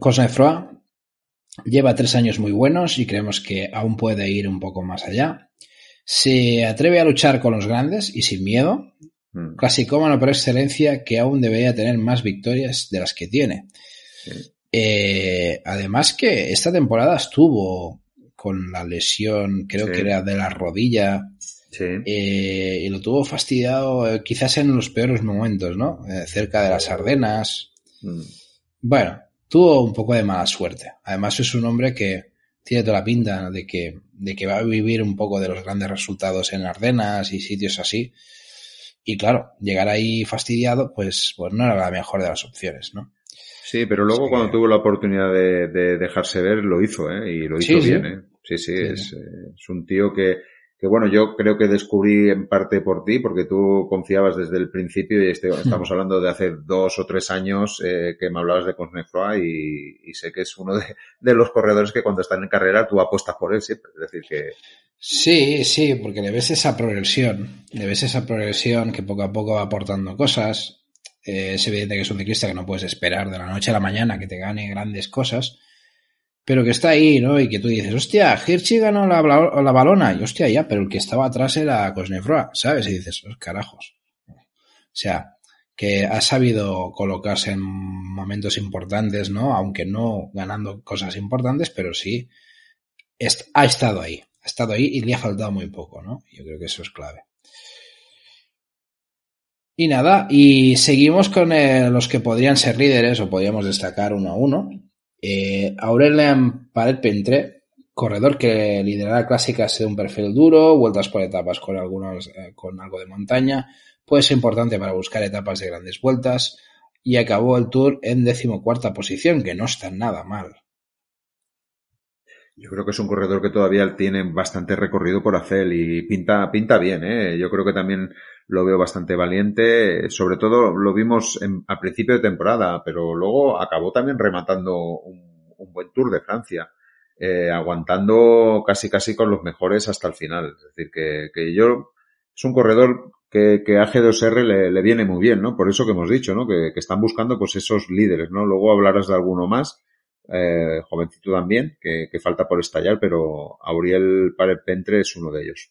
Cosnefroy, Lleva tres años muy buenos y creemos que aún puede ir un poco más allá. Se atreve a luchar con los grandes y sin miedo. como mm. Clasicómano por excelencia que aún debería tener más victorias de las que tiene. Eh, además que esta temporada estuvo con la lesión, creo que era de la rodilla, eh, y lo tuvo fastidiado eh, quizás en los peores momentos, ¿no? cerca de las mm. Ardenas. Mm. Bueno, tuvo un poco de mala suerte. Además es un hombre que tiene toda la pinta de que, de que va a vivir un poco de los grandes resultados en Ardenas y sitios así. Y claro, llegar ahí fastidiado, pues, pues no era la mejor de las opciones, ¿no? Sí, pero luego cuando tuvo la oportunidad de, dejarse ver, lo hizo, ¿eh? Y lo hizo bien, sí. ¿eh? Sí, sí, eh, es un tío que, que bueno, yo creo que descubrí en parte por ti, porque tú confiabas desde el principio y este, estamos hablando de hace dos o tres años eh, que me hablabas de Cosnefroa y, y, sé que es uno de, los corredores que cuando están en carrera tú apuestas por él siempre. Es decir, que... Sí, sí, porque le ves esa progresión, le ves esa progresión que poco a poco va aportando cosas. Eh, es evidente que es un ciclista que no puedes esperar de la noche a la mañana que te gane grandes cosas pero que está ahí, ¿no? Y que tú dices, hostia, Hirschi ganó la, balona, y hostia, ya, pero el que estaba atrás era Cosnefroa, ¿sabes? Y dices, los oh, carajos. O sea, que ha sabido colocarse en momentos importantes, ¿no? Aunque no ganando cosas importantes, pero sí ha estado ahí, ha estado ahí y le ha faltado muy poco, ¿no? Yo creo que eso es clave. Y nada, y seguimos con eh, los que podrían ser líderes o podríamos destacar uno a uno. Eh, Aurelian Pared Pentre, corredor que liderará clásicas de un perfil duro, vueltas por etapas con, algunos, eh, con algo de montaña, puede ser importante para buscar etapas de grandes vueltas y acabó el Tour en decimocuarta posición, que no está nada mal. Yo creo que es un corredor que todavía tiene bastante recorrido por hacer y pinta, pinta bien, ¿eh? Yo creo que también lo veo bastante valiente. Sobre todo lo vimos en, a principio de temporada, pero luego acabó también rematando un, buen Tour de Francia, eh, aguantando casi casi con los mejores hasta el final. Es decir, que, que yo es un corredor que, que a G2R le, le, viene muy bien, ¿no? Por eso que hemos dicho, ¿no? Que, que, están buscando pues esos líderes, ¿no? Luego hablarás de alguno más eh, jovencito también, que, falta por estallar, pero Auriel Parepentre es uno de ellos.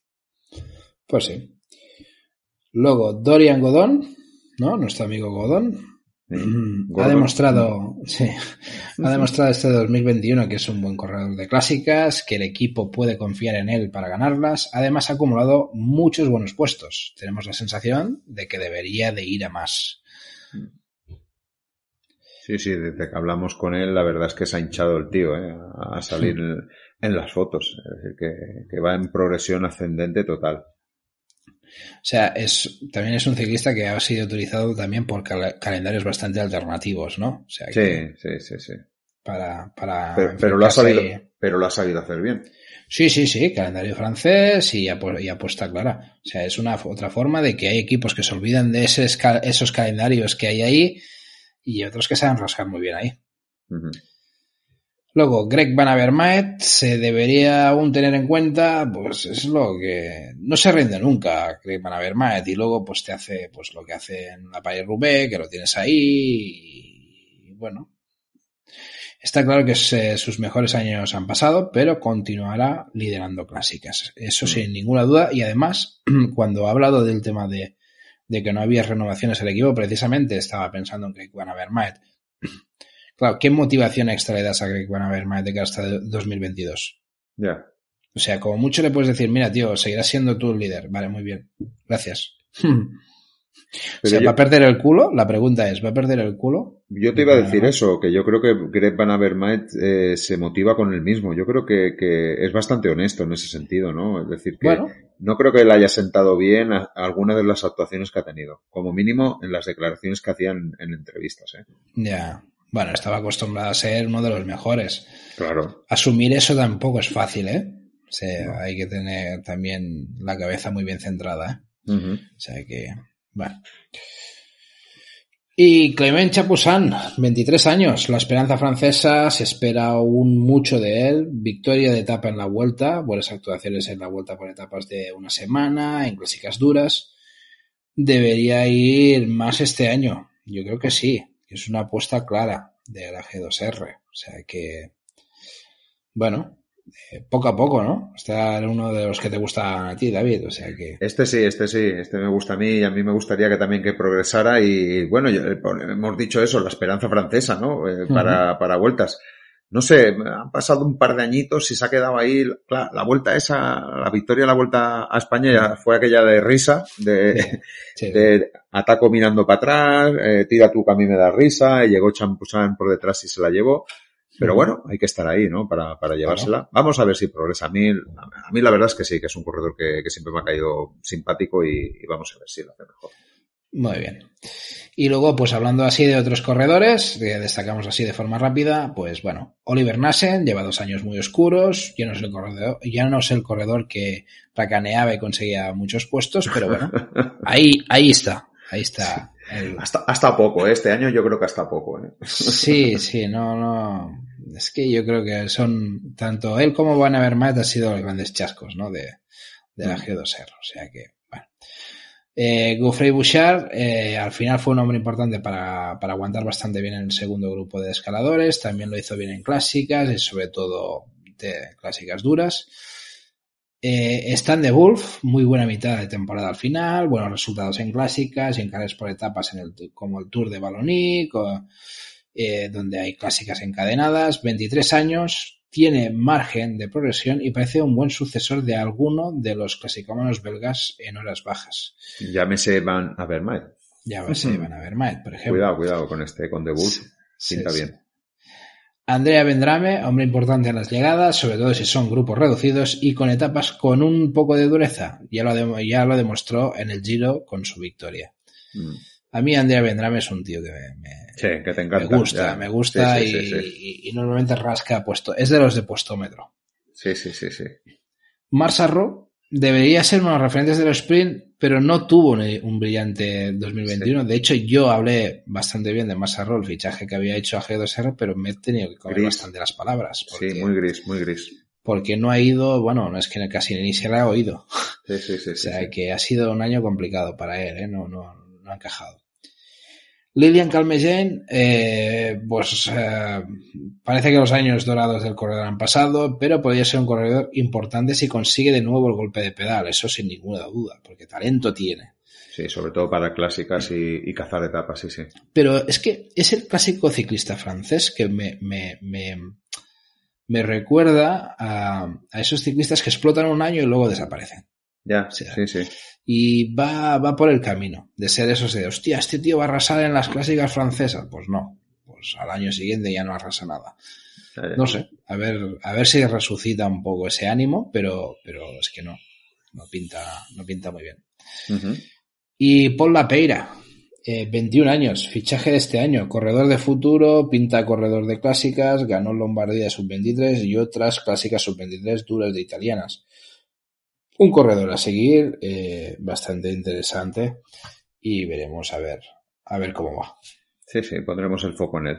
Pues sí. Luego, Dorian Godón, ¿no? Nuestro amigo Godón. Ha demostrado, sí, ha demostrado este 2021 que es un buen corredor de clásicas, que el equipo puede confiar en él para ganarlas. Además, ha acumulado muchos buenos puestos. Tenemos la sensación de que debería de ir a más. Mm. Sí, sí, desde que hablamos con él, la verdad es que se ha hinchado el tío ¿eh? a salir en las fotos. Es decir, que, va en progresión ascendente total. O sea, es, también es un ciclista que ha sido utilizado también por calendarios bastante alternativos, ¿no? sí, sí, sí, Para, para pero, lo ha sabido, pero lo ha hacer bien. Sí, sí, sí, calendario francés y, apuesta clara. O sea, es una otra forma de que hay equipos que se olvidan de esos calendarios que hay ahí y otros que han roscar muy bien ahí. Luego, Greg Van Avermaet se debería aún tener en cuenta, pues es lo que no se rinde nunca Greg Van Avermaet y luego pues te hace pues lo que hace en la Paris Roubaix, que lo tienes ahí y, bueno. Está claro que sus mejores años han pasado, pero continuará liderando clásicas. Eso mm. sin ninguna duda. Y además, cuando ha hablado del tema de, de que no había renovaciones al equipo, precisamente estaba pensando en Greg Van Avermaet. Claro, ¿qué motivación extra le das a Greg Van Avermaet de que hasta 2022? Ya. O sea, como mucho le puedes decir, mira, tío, seguirás siendo tú el líder. Vale, muy bien. Gracias. o sea, ¿va a perder el culo? La pregunta es, ¿va a perder el culo? Yo te iba a decir eso, que yo creo que Greg Van Avermaet eh, se motiva con él mismo. Yo creo que, es bastante honesto en ese sentido, ¿no? Es decir, que, no creo que le haya sentado bien a, de las actuaciones que ha tenido, como mínimo en las declaraciones que hacían en entrevistas. ¿eh? Ya, bueno, estaba acostumbrado a ser uno de los mejores. Claro. Asumir eso tampoco es fácil, ¿eh? O sea, hay que tener también la cabeza muy bien centrada. ¿eh? O sea que, bueno. Y Clement Chapusan, 23 años, la esperanza francesa, se espera aún mucho de él, victoria de etapa en la vuelta, buenas actuaciones en la vuelta por etapas de una semana, en clásicas duras, debería ir más este año, yo creo que sí, es una apuesta clara de la G2R, o sea que, bueno, eh, poco a poco, ¿no? Este uno de los que te gusta a ti, David, o sea que... Este sí, este sí, este me gusta a mí y a mí me gustaría que también que progresara y, bueno, eh, hemos dicho eso, la esperanza francesa, ¿no? Eh, para, vueltas. No sé, han pasado un par de añitos y se ha quedado ahí, claro, la vuelta esa, la victoria de la vuelta a España fue aquella de risa, de, ataco mirando para atrás, tira tú que a mí me da risa, y llegó Champusán por detrás y se la llevó. Pero bueno, hay que estar ahí, ¿no? Para, para llevársela. Vamos a ver si progresa. A mí, a mí la verdad es que sí, que es un corredor que, siempre me ha caído simpático y, vamos a ver si lo hace mejor. Muy bien. Y luego, pues hablando así de otros corredores, que destacamos así de forma rápida, pues bueno, Oliver Nassen lleva dos años muy oscuros, ya no es el corredor, ya no es el corredor que racaneaba y conseguía muchos puestos, pero bueno, ahí, ahí está, ahí está. Hasta, hasta poco, ¿eh? este año yo creo que hasta poco. ¿eh? Sí, sí, no, no. Es que yo creo que son tanto él como Van más. han sido los grandes chascos, ¿no? De, la mm. g 2 O sea que, bueno. Eh, Bouchard eh, al final fue un hombre importante para, aguantar bastante bien en el segundo grupo de escaladores. También lo hizo bien en clásicas y sobre todo de clásicas duras. Eh, Stan de Wolf, muy buena mitad de temporada al final, buenos resultados en clásicas, y en carreras por etapas en como el Tour de Baloní, eh, donde hay clásicas encadenadas, 23 años, tiene margen de progresión y parece un buen sucesor de alguno de los clasicómanos belgas en horas bajas. Llámese Van Avermaet. Llámese Van Avermaet, por ejemplo. Cuidado, cuidado con este, con debut. Pinta bien. Andrea Vendrame, hombre importante en las llegadas, sobre todo si son grupos reducidos y con etapas con un poco de dureza. Ya lo, ya lo demostró en el Giro con su victoria. Mm. A mí Andrea Vendrame es un tío que me, gusta, me gusta y, normalmente rasca puesto. Es de los de puestómetro. Sí, sí, sí, sí. Marsarro debería ser uno de los referentes del sprint, pero no tuvo un, brillante 2021. De hecho, yo hablé bastante bien de Marsarro, el fichaje que había hecho a G2R, pero me he tenido que comer bastante las palabras. sí, muy gris, muy gris. Porque no ha ido, bueno, no es que casi ni se le ha oído. Sí, sí, sí. o sea, que ha sido un año complicado para él, ¿eh? no, no, no ha encajado. Lilian Calmején, eh, pues eh, parece que los años dorados del corredor han pasado, pero podría ser un corredor importante si consigue de nuevo el golpe de pedal, eso sin ninguna duda, porque talento tiene. Sí, sobre todo para clásicas y, cazar etapas, sí, sí. Pero es que es el clásico ciclista francés que me, me, me, recuerda a esos ciclistas que explotan un año y luego desaparecen. Ya, sí, Y va, va por el camino de ser esos de, hostia, este tío va a arrasar en las clásicas francesas. Pues no, pues al año siguiente ya no arrasa nada. No sé, a ver, a ver si resucita un poco ese ánimo, pero, pero es que no, no pinta, no pinta muy bien. Y Paul Lapeira, Peira, 21 eh, años, fichaje de este año, corredor de futuro, pinta corredor de clásicas, ganó Lombardía sub-23 y otras clásicas sub-23 duras de italianas un corredor a seguir eh, bastante interesante y veremos a ver, a ver cómo va. Sí, sí, pondremos el foco en él.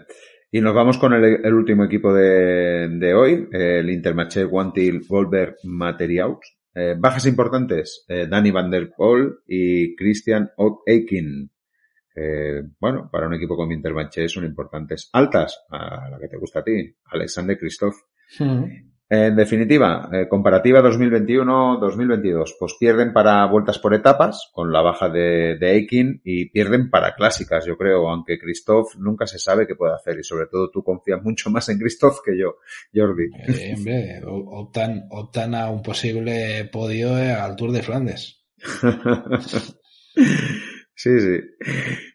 Y nos vamos con el, último equipo de, de hoy, el Intermarché Guantil Volver Materials. Eh, bajas importantes, eh, Danny Van Der Poel y Christian O'Ekin. bueno, para un equipo como Intermarché son importantes. Altas, a la que te gusta a ti, Alexander Christoph. Hmm. En definitiva, eh, comparativa 2021-2022, pues pierden para vueltas por etapas con la baja de, de y pierden para clásicas, yo creo, aunque Christoph nunca se sabe qué puede hacer y sobre todo tú confías mucho más en Christoph que yo, Jordi. Eh, hombre, optan, a un posible podio al Tour de Flandes. Sí, sí.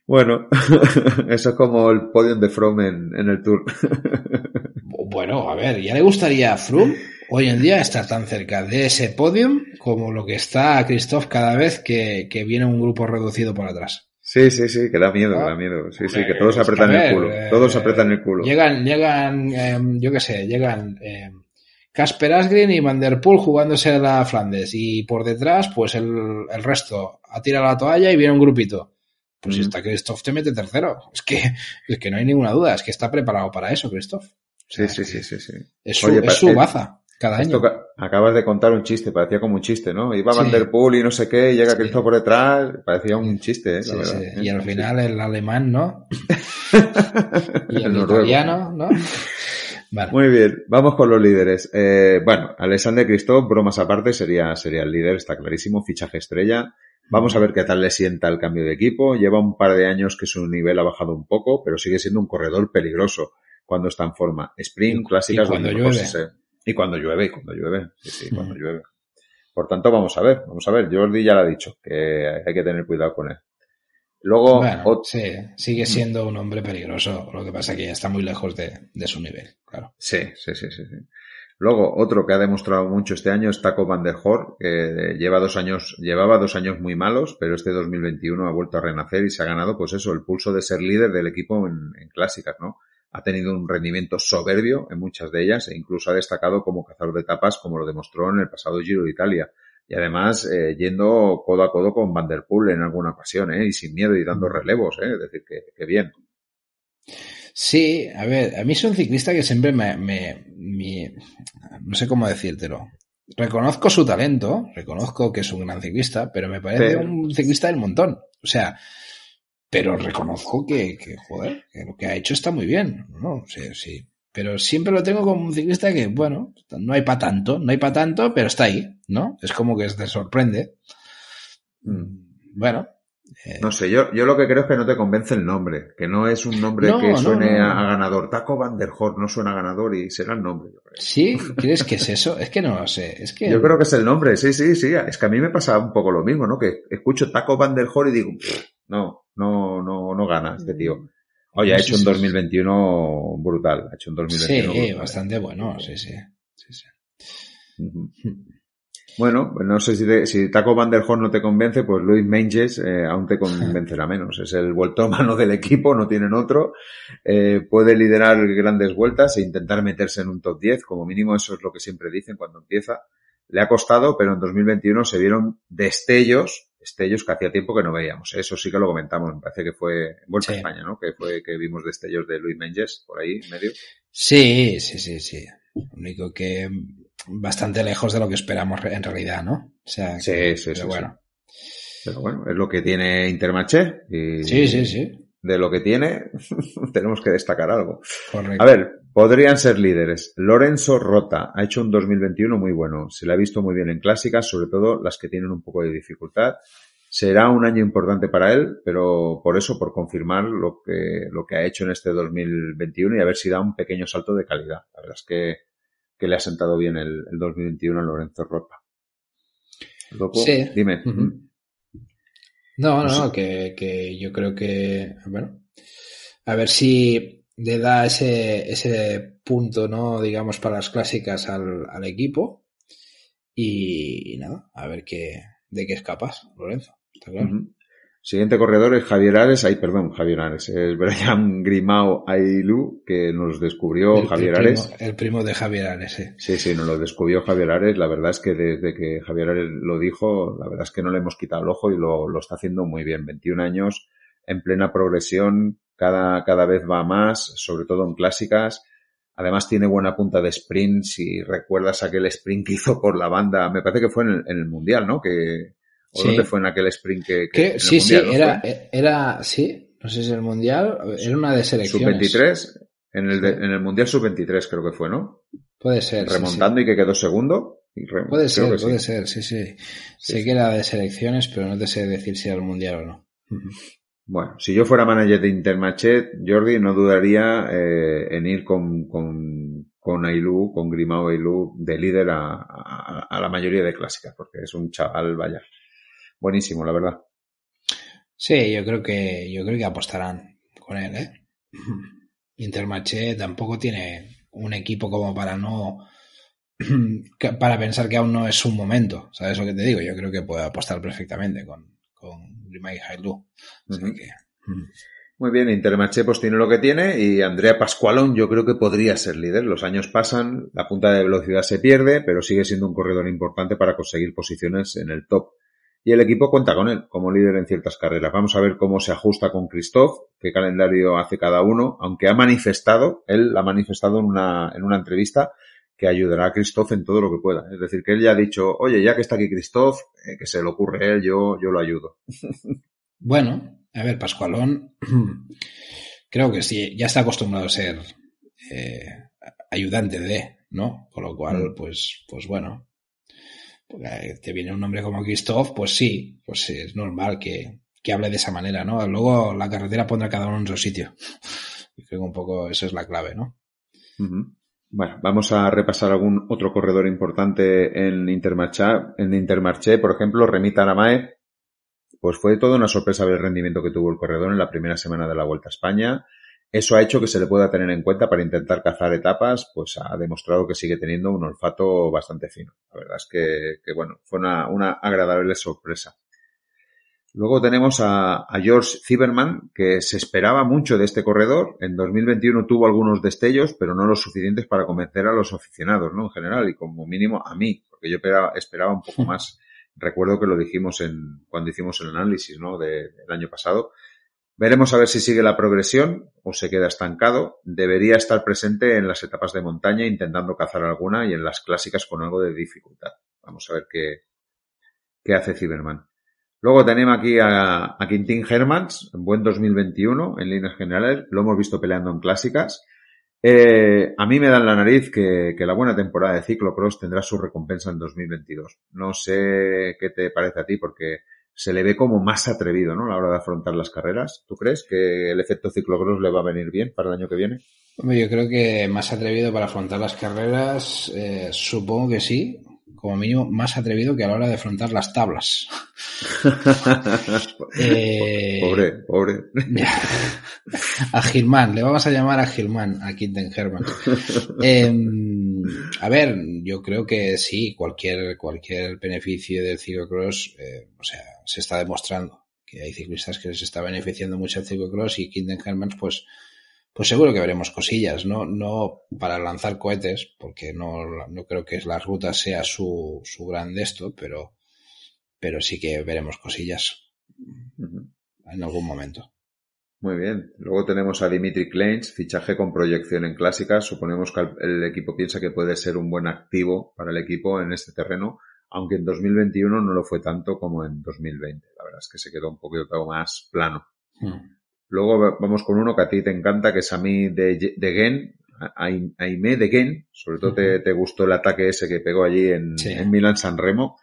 Bueno, eso es como el podio de From en el Tour. Bueno, a ver, ¿ya le gustaría a Froome hoy en día estar tan cerca de ese podium como lo que está Christoph cada vez que, viene un grupo reducido por atrás? Sí, sí, sí, que da miedo, ah. da miedo. Sí, sí, que todos apretan el culo. Todos eh, apretan el culo. Llegan, llegan, em, yo qué sé, llegan Casper em, Asgrin Asgreen y Van Der Poel jugándose la Flandes. Y por detrás, pues el, el resto atira la toalla y viene un grupito. Pues si mm. está Christoph, te mete tercero. Es que, es que no hay ninguna duda, es que está preparado para eso, Christoph. Sí, sí, sí, sí, sí, Es su, eh, baza cada año. Acabas de contar un chiste, parecía como un chiste, ¿no? Iba Van Vanderpool y no sé qué, llega Cristo por detrás, parecía un chiste, ¿eh? Y al final el alemán, ¿no? y el, italiano, ¿no? Vale. Muy bien, vamos con los líderes. Eh, bueno, Alexander Cristo, bromas aparte, sería, sería el líder, está clarísimo, fichaje estrella. Vamos a ver qué tal le sienta el cambio de equipo. Lleva un par de años que su nivel ha bajado un poco, pero sigue siendo un corredor peligroso cuando está en forma. Spring, clásicas, cuando llueve. Y cuando llueve, y cuando llueve, sí, cuando llueve. Por tanto, vamos a ver, vamos a ver. Jordi ya lo ha dicho, que hay que tener cuidado con él. Luego, sigue siendo un hombre peligroso, lo que pasa es que ya está muy lejos de, de su nivel, claro. Sí, sí, sí, sí, Luego, otro que ha demostrado mucho este año es Taco Van der Hoor, que lleva dos años, llevaba dos años muy malos, pero este 2021 ha vuelto a renacer y se ha ganado, pues eso, el pulso de ser líder del equipo en clásicas, ¿no? ha tenido un rendimiento soberbio en muchas de ellas e incluso ha destacado como cazador de etapas, como lo demostró en el pasado Giro de Italia. Y además eh, yendo codo a codo con Van der en alguna ocasión, ¿eh? y sin miedo y dando relevos, ¿eh? es decir, que, bien. Sí, a ver, a mí es un ciclista que siempre me, me, No sé cómo decírtelo. Reconozco su talento, reconozco que es un gran ciclista, pero me parece un ciclista del montón. O sea, pero reconozco que, que, joder, que lo que ha hecho está muy bien, ¿no? Sí, sí. Pero siempre lo tengo como un ciclista que, bueno, no hay para tanto, no hay para tanto, pero está ahí, ¿no? Es como que te sorprende. Mm, bueno, no sé, yo, yo lo que creo es que no te convence el nombre, que no es un nombre que suene a ganador. Taco Van der hor no suena a ganador y será el nombre. Sí, ¿crees que es eso? Es que no lo sé. Es que... Yo creo que es el nombre, sí, sí, sí. Es que a mí me pasa un poco lo mismo, ¿no? Que escucho Taco Van der hor y digo, no, no, no, no gana este tío. Mm. Oye, ha hecho un 2021 brutal, ha hecho un 2021 Sí, bastante bueno, sí, sí. sí, sí. Bueno, pues no sé si, Taco Van der no te convence, pues Luis Menges eh, aún te convencerá menos. Es el vueltómano del equipo, no tienen otro. Eh, puede liderar grandes vueltas e intentar meterse en un top 10, como mínimo eso es lo que siempre dicen cuando empieza. Le ha costado, pero en 2021 se vieron destellos, destellos que hacía tiempo que no veíamos. Eso sí que lo comentamos, me parece que fue en Vuelta a España, ¿no? Que fue que vimos destellos de Luis Menges por ahí, en medio. Sí, sí, sí, sí. único que bastante lejos de lo que esperamos en realidad, ¿no? sí, sí, pero sí, bueno. Pero bueno, es lo que tiene Intermarché. Y sí, sí, sí. De lo que tiene, tenemos que destacar algo. Correcto. A ver, podrían ser líderes. Lorenzo Rota ha hecho un 2021 muy bueno. Se le ha visto muy bien en clásicas, sobre todo las que tienen un poco de dificultad. Será un año importante para él, pero por eso, por confirmar lo que, lo que ha hecho en este 2021 y a ver si da un pequeño salto de calidad. La verdad es que que le ha sentado bien el, 2021 a Lorenzo Ropa. dime. No, no, pues que, yo creo que, bueno, a ver si le da ese, ese punto, ¿no? Digamos, para las clásicas al, al equipo. Y, nada, a ver qué, de qué es capaz, Lorenzo. Está claro. Siguiente corredor es Javier Ares, ay, perdón, Javier Ares, es Brian Grimao Ailu, que nos descubrió Javier Ares. El primo de Javier Ares, sí. Sí, sí, nos lo descubrió Javier Ares. La verdad es que desde que Javier Ares lo dijo, la verdad es que no le hemos quitado el ojo y lo, está haciendo muy bien. 21 años, en plena progresión, cada, cada vez va más, sobre todo en clásicas. Además tiene buena punta de sprint, si recuerdas aquel sprint que hizo por la banda, me parece que fue en el, en el Mundial, ¿no? Que, ¿O sí. fue en aquel sprint que, que sí, sí, era, era, sí, no sé si el mundial, era una de selecciones. Sub-23, en el, en el mundial sub-23 creo que fue, ¿no? Puede ser. Remontando y que quedó segundo. puede ser, puede ser, sí, sí, Sé que era de selecciones, pero no te sé decir si era el mundial o no. Bueno, si yo fuera manager de Intermachet, Jordi, no dudaría eh, en ir con, con, con Ailú, con Grimao Ailú, de líder a, a la mayoría de clásicas, porque es un chaval, vaya, buenísimo, la verdad. Sí, yo creo que, yo creo que apostarán con él, ¿eh? Intermarché tampoco tiene un equipo como para no para pensar que aún no es su momento. ¿Sabes lo que te digo? Yo creo que puede apostar perfectamente con, con Grimay Hailu. Mm. Muy bien, Intermaché pues tiene lo que tiene y Andrea Pascualón yo creo que podría ser líder. Los años pasan, la punta de velocidad se pierde, pero sigue siendo un corredor importante para conseguir posiciones en el top y el equipo cuenta con él como líder en ciertas carreras. Vamos a ver cómo se ajusta con Christoph, qué calendario hace cada uno, aunque ha manifestado, él ha manifestado en una, en una entrevista que ayudará a Christoph en todo lo que pueda. Es decir, que él ya ha dicho, oye, ya que está aquí Christoph, eh, que se le ocurre a él, yo, yo lo ayudo. Bueno, a ver, Pascualón, creo que sí, ya está acostumbrado a ser eh, ayudante de, ¿no? Con lo cual, mm. pues, pues bueno, te eh, viene un nombre como Christoph, pues sí, pues es normal que, que hable de esa manera, ¿no? Luego la carretera pondrá cada uno en su sitio. Yo creo que un poco eso es la clave, ¿no? Bueno, vamos a repasar algún otro corredor importante en Intermarché. En Intermarché, por ejemplo, Remita Aramae, pues fue toda una sorpresa ver el rendimiento que tuvo el corredor en la primera semana de la Vuelta a España. Eso ha hecho que se le pueda tener en cuenta para intentar cazar etapas, pues ha demostrado que sigue teniendo un olfato bastante fino. La verdad es que, bueno, fue una, agradable sorpresa. Luego tenemos a, a George Zimmerman, que se esperaba mucho de este corredor. En 2021 tuvo algunos destellos, pero no los suficientes para convencer a los aficionados, ¿no? En general, y como mínimo a mí, porque yo esperaba, esperaba un poco más. Recuerdo que lo dijimos en, cuando hicimos el análisis, ¿no? del año pasado Veremos a ver si sigue la progresión o se queda estancado. Debería estar presente en las etapas de montaña intentando cazar alguna y en las clásicas con algo de dificultad. Vamos a ver qué, qué hace Ciberman. Luego tenemos aquí a, a Quintín Hermans, buen 2021 en líneas generales. Lo hemos visto peleando en clásicas. Eh, a mí me dan la nariz que, que, la buena temporada de ciclocross tendrá su recompensa en 2022. No sé qué te parece a ti, porque se le ve como más atrevido, ¿no? A la hora de afrontar las carreras. ¿Tú crees que el efecto ciclocross le va a venir bien para el año que viene? yo creo que más atrevido para afrontar las carreras, eh, supongo que sí. Como mínimo, más atrevido que a la hora de afrontar las tablas. Eh, pobre, pobre. a Gilman, le vamos a llamar a Gilman, a Quinten Herman. Em, a ver, yo creo que sí, cualquier, cualquier beneficio del ciclocross, eh, o sea, se está demostrando que hay ciclistas que les está beneficiando mucho el cross y Kinden Hermans, pues, pues seguro que veremos cosillas, ¿no? No para lanzar cohetes, porque no, no creo que la ruta sea su, su gran esto, pero, pero sí que veremos cosillas en algún momento. Muy bien. Luego tenemos a Dimitri Kleins, fichaje con proyección en clásicas. Suponemos que el equipo piensa que puede ser un buen activo para el equipo en este terreno aunque en 2021 no lo fue tanto como en 2020. La verdad es que se quedó un poquito más plano. Hmm. Luego vamos con uno que a ti te encanta, que es a mí de, de Gen, Aime de Gen, sobre todo te, gustó el ataque ese que pegó allí en, Milán San Remo.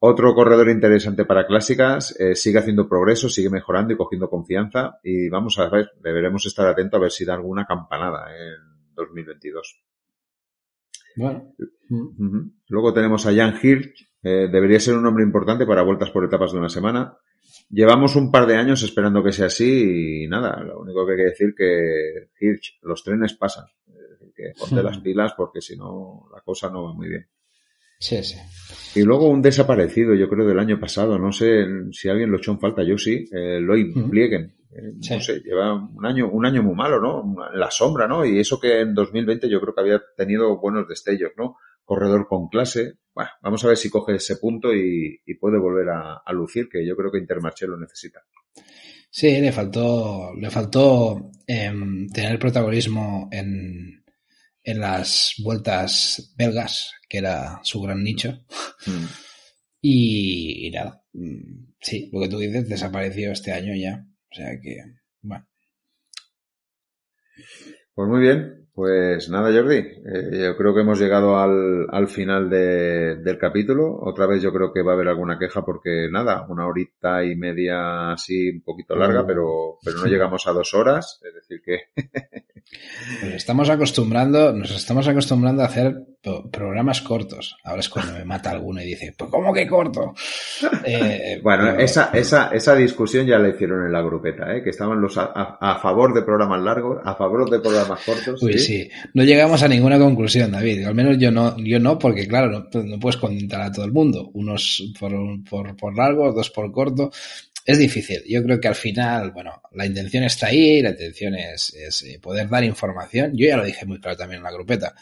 Otro corredor interesante para clásicas, eh, sigue haciendo progreso, sigue mejorando y cogiendo confianza y vamos a ver, deberemos estar atentos a ver si da alguna campanada eh, en 2022. Bueno. Luego tenemos a Jan Hirsch, eh, debería ser un hombre importante para vueltas por etapas de una semana. Llevamos un par de años esperando que sea así y nada, lo único que hay que decir que Hirsch, los trenes pasan. que ponte las pilas porque si no la cosa no va muy bien. Y luego un desaparecido, yo creo, del año pasado. No sé si alguien lo echó en falta. Yo sí, eh, lo implieguen, eh, No sé, lleva un año, un año muy malo, ¿no? La sombra, ¿no? Y eso que en 2020 yo creo que había tenido buenos destellos, ¿no? corredor con clase. Bueno, vamos a ver si coge ese punto y, puede volver a, lucir, que yo creo que Intermarché lo necesita. Sí, le faltó, le faltó em, tener protagonismo en, en, las vueltas belgas, que era su gran nicho. Mm. Y, y, nada, mm, sí, lo que tú dices desapareció este año ya. O sea que, bueno. Pues muy bien, pues nada, Jordi, eh, yo creo que hemos llegado al, al final del capítulo. Otra vez yo creo que va a haber alguna queja porque nada, una horita y media así, un poquito larga, mm. pero, pero no llegamos a dos horas. Es decir que... estamos acostumbrando, nos estamos acostumbrando a hacer programas cortos. Ahora es cuando me mata alguno y dice, pues ¿cómo que corto? Eh, bueno, esa, esa, discusión ya la hicieron en la grupeta, ¿eh? que estaban los a, favor de programas largos, a favor de programas cortos. Uy, ¿sí? ¿sí? no llegamos a ninguna conclusión, David. Al menos yo no, yo no porque claro, no, pues, puedes contentar a todo el mundo. Unos por, por, por largos, dos por corto es difícil. Yo creo que al final, bueno, la intención está ahí, la intención es, es, eh, poder dar información. Yo ya lo dije muy claro también en la grupeta.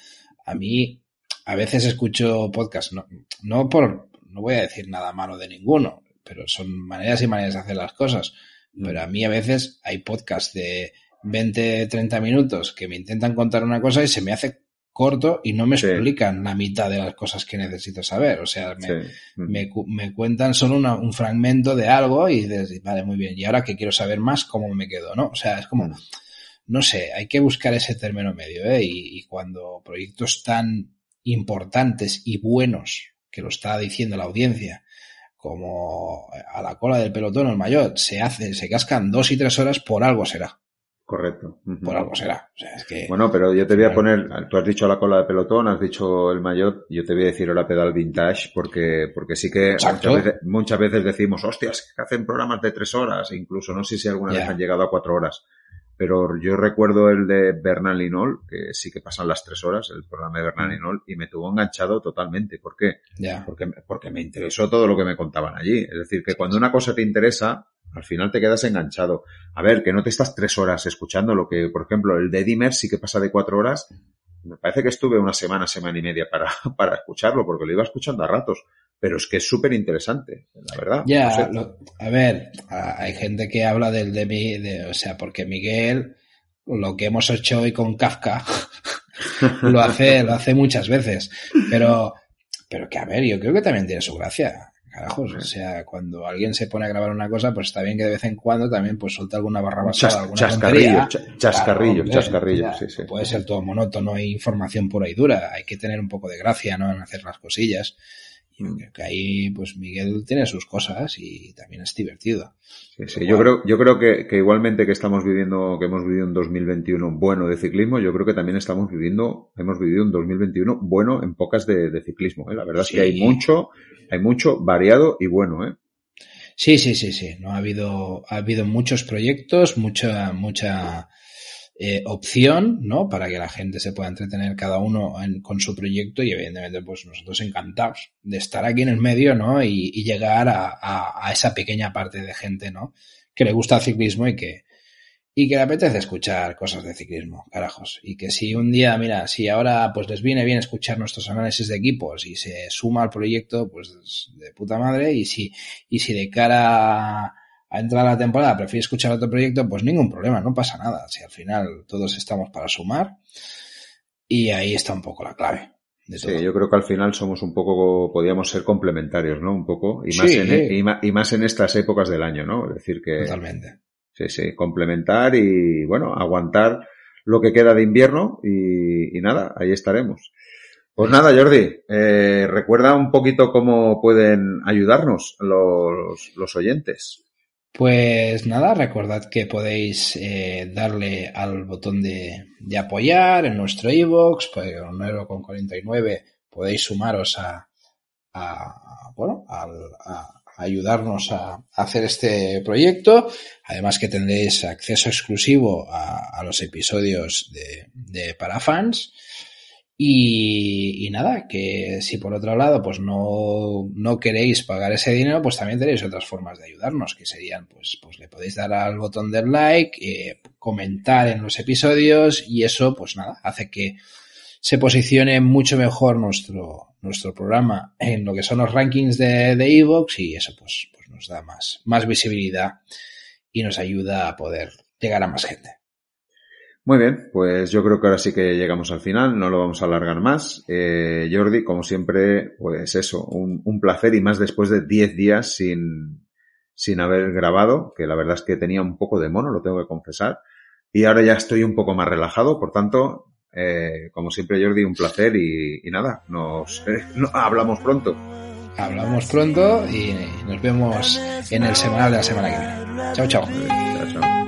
A mí a veces escucho podcasts, no, no, por, no voy a decir nada malo de ninguno, pero son maneras y maneras de hacer las cosas. Mm. Pero a mí a veces hay podcasts de 20, 30 minutos que me intentan contar una cosa y se me hace corto y no me explican la mitad de las cosas que necesito saber. O sea, me, mm. me, cuentan solo un fragmento de algo y dices, vale, muy bien, y ahora que quiero saber más, ¿cómo me quedo? ¿No? O sea, es como, mm. no sé, hay que buscar ese término medio, ¿eh? Y, y cuando proyectos tan importantes y buenos que lo está diciendo la audiencia, como eh, a la cola del pelotón el mayor, se hacen se cascan dos y tres horas, por algo será. Correcto. Por algo será. bueno, pero yo te voy a poner, tú has dicho la cola del pelotón, has dicho el mayot yo te voy a decir la pedal vintage, porque, porque sí que muchas veces, decimos, hostias, que hacen programas de tres horas, e incluso no sé si alguna vez han llegado a cuatro horas. Pero yo recuerdo el de Bernal Linol, que sí que pasan las tres horas, el programa de Bernal mm. y me tuvo enganchado totalmente. ¿Por qué? Porque, porque me interesó todo lo que me contaban allí. Es decir, que cuando una cosa te interesa, al final te quedas enganchado. A ver, que no te estás tres horas escuchando lo que, por ejemplo, el de Dimer sí que pasa de cuatro horas. Me parece que estuve una semana, semana y media para, para escucharlo, porque lo iba escuchando a ratos pero es que es súper interesante, la verdad. Ya, a ver, hay gente que habla del de mí, o sea, porque Miguel, lo que hemos hecho hoy con Kafka, lo hace, lo hace muchas veces, pero, pero que a ver, yo creo que también tiene su gracia. Carajos, o sea, cuando alguien se pone a grabar una cosa, pues está bien que de vez en cuando también pues suelte alguna barra basada, alguna chascarrillo, chascarrillo, chascarrillo, Puede ser todo monótono, hay información pura y dura, hay que tener un poco de gracia, ¿no? En hacer las cosillas. Que ahí, pues Miguel tiene sus cosas y también es divertido. Yo creo, yo creo que, igualmente que estamos viviendo, que hemos vivido un 2021 bueno de ciclismo, yo creo que también estamos viviendo, hemos vivido un 2021 bueno en pocas de, ciclismo. ¿eh? La verdad es que hay mucho, hay mucho variado y bueno, ¿eh? Sí, sí, sí, sí. No ha habido, ha habido muchos proyectos, mucha, mucha eh, opción, ¿no? Para que la gente se pueda entretener cada uno con su proyecto y evidentemente pues nosotros encantados de estar aquí en el medio, ¿no? Y, llegar a, a, a, esa pequeña parte de gente, ¿no? Que le gusta el ciclismo y que, y que le apetece escuchar cosas de ciclismo, carajos. Y que si un día, mira, si ahora pues les viene bien escuchar nuestros análisis de equipos y se suma al proyecto, pues de puta madre. Y si, y si de cara a entrar la temporada prefiere escuchar otro proyecto, pues ningún problema, no pasa nada. Si al final todos estamos para sumar y ahí está un poco la clave. Sí, yo creo que al final somos un poco, podíamos ser complementarios, ¿no? Un poco, e, y más, en, estas épocas del año, ¿no? Es decir, que. Totalmente. Sí, sí, complementar y, bueno, aguantar lo que queda de invierno y, nada, ahí estaremos. Pues nada, Jordi, eh, recuerda un poquito cómo pueden ayudarnos los, los oyentes. Pues nada, recordad que podéis eh, darle al botón de, apoyar en nuestro iVoox, pues con podéis sumaros a, bueno, a, ayudarnos a hacer este proyecto. Además que tendréis acceso exclusivo a, los episodios de, de para fans y, nada, que si por otro lado pues no, no, queréis pagar ese dinero, pues también tenéis otras formas de ayudarnos, que serían pues, pues le podéis dar al botón del like, eh, comentar en los episodios y eso pues nada, hace que se posicione mucho mejor nuestro, nuestro programa en lo que son los rankings de de y eso pues, pues nos da más, más visibilidad y nos ayuda a poder llegar a más gente. Muy bien, pues yo creo que ahora sí que llegamos al final, no lo vamos a alargar más. Eh, Jordi, como siempre, pues eso, un, placer y más después de 10 días sin, sin haber grabado, que la verdad es que tenía un poco de mono, lo tengo que confesar, y ahora ya estoy un poco más relajado, por tanto, eh, como siempre Jordi, un placer y, nada, nos eh, hablamos pronto. Hablamos pronto y nos vemos en el semanal de la semana que viene. Chao, chao.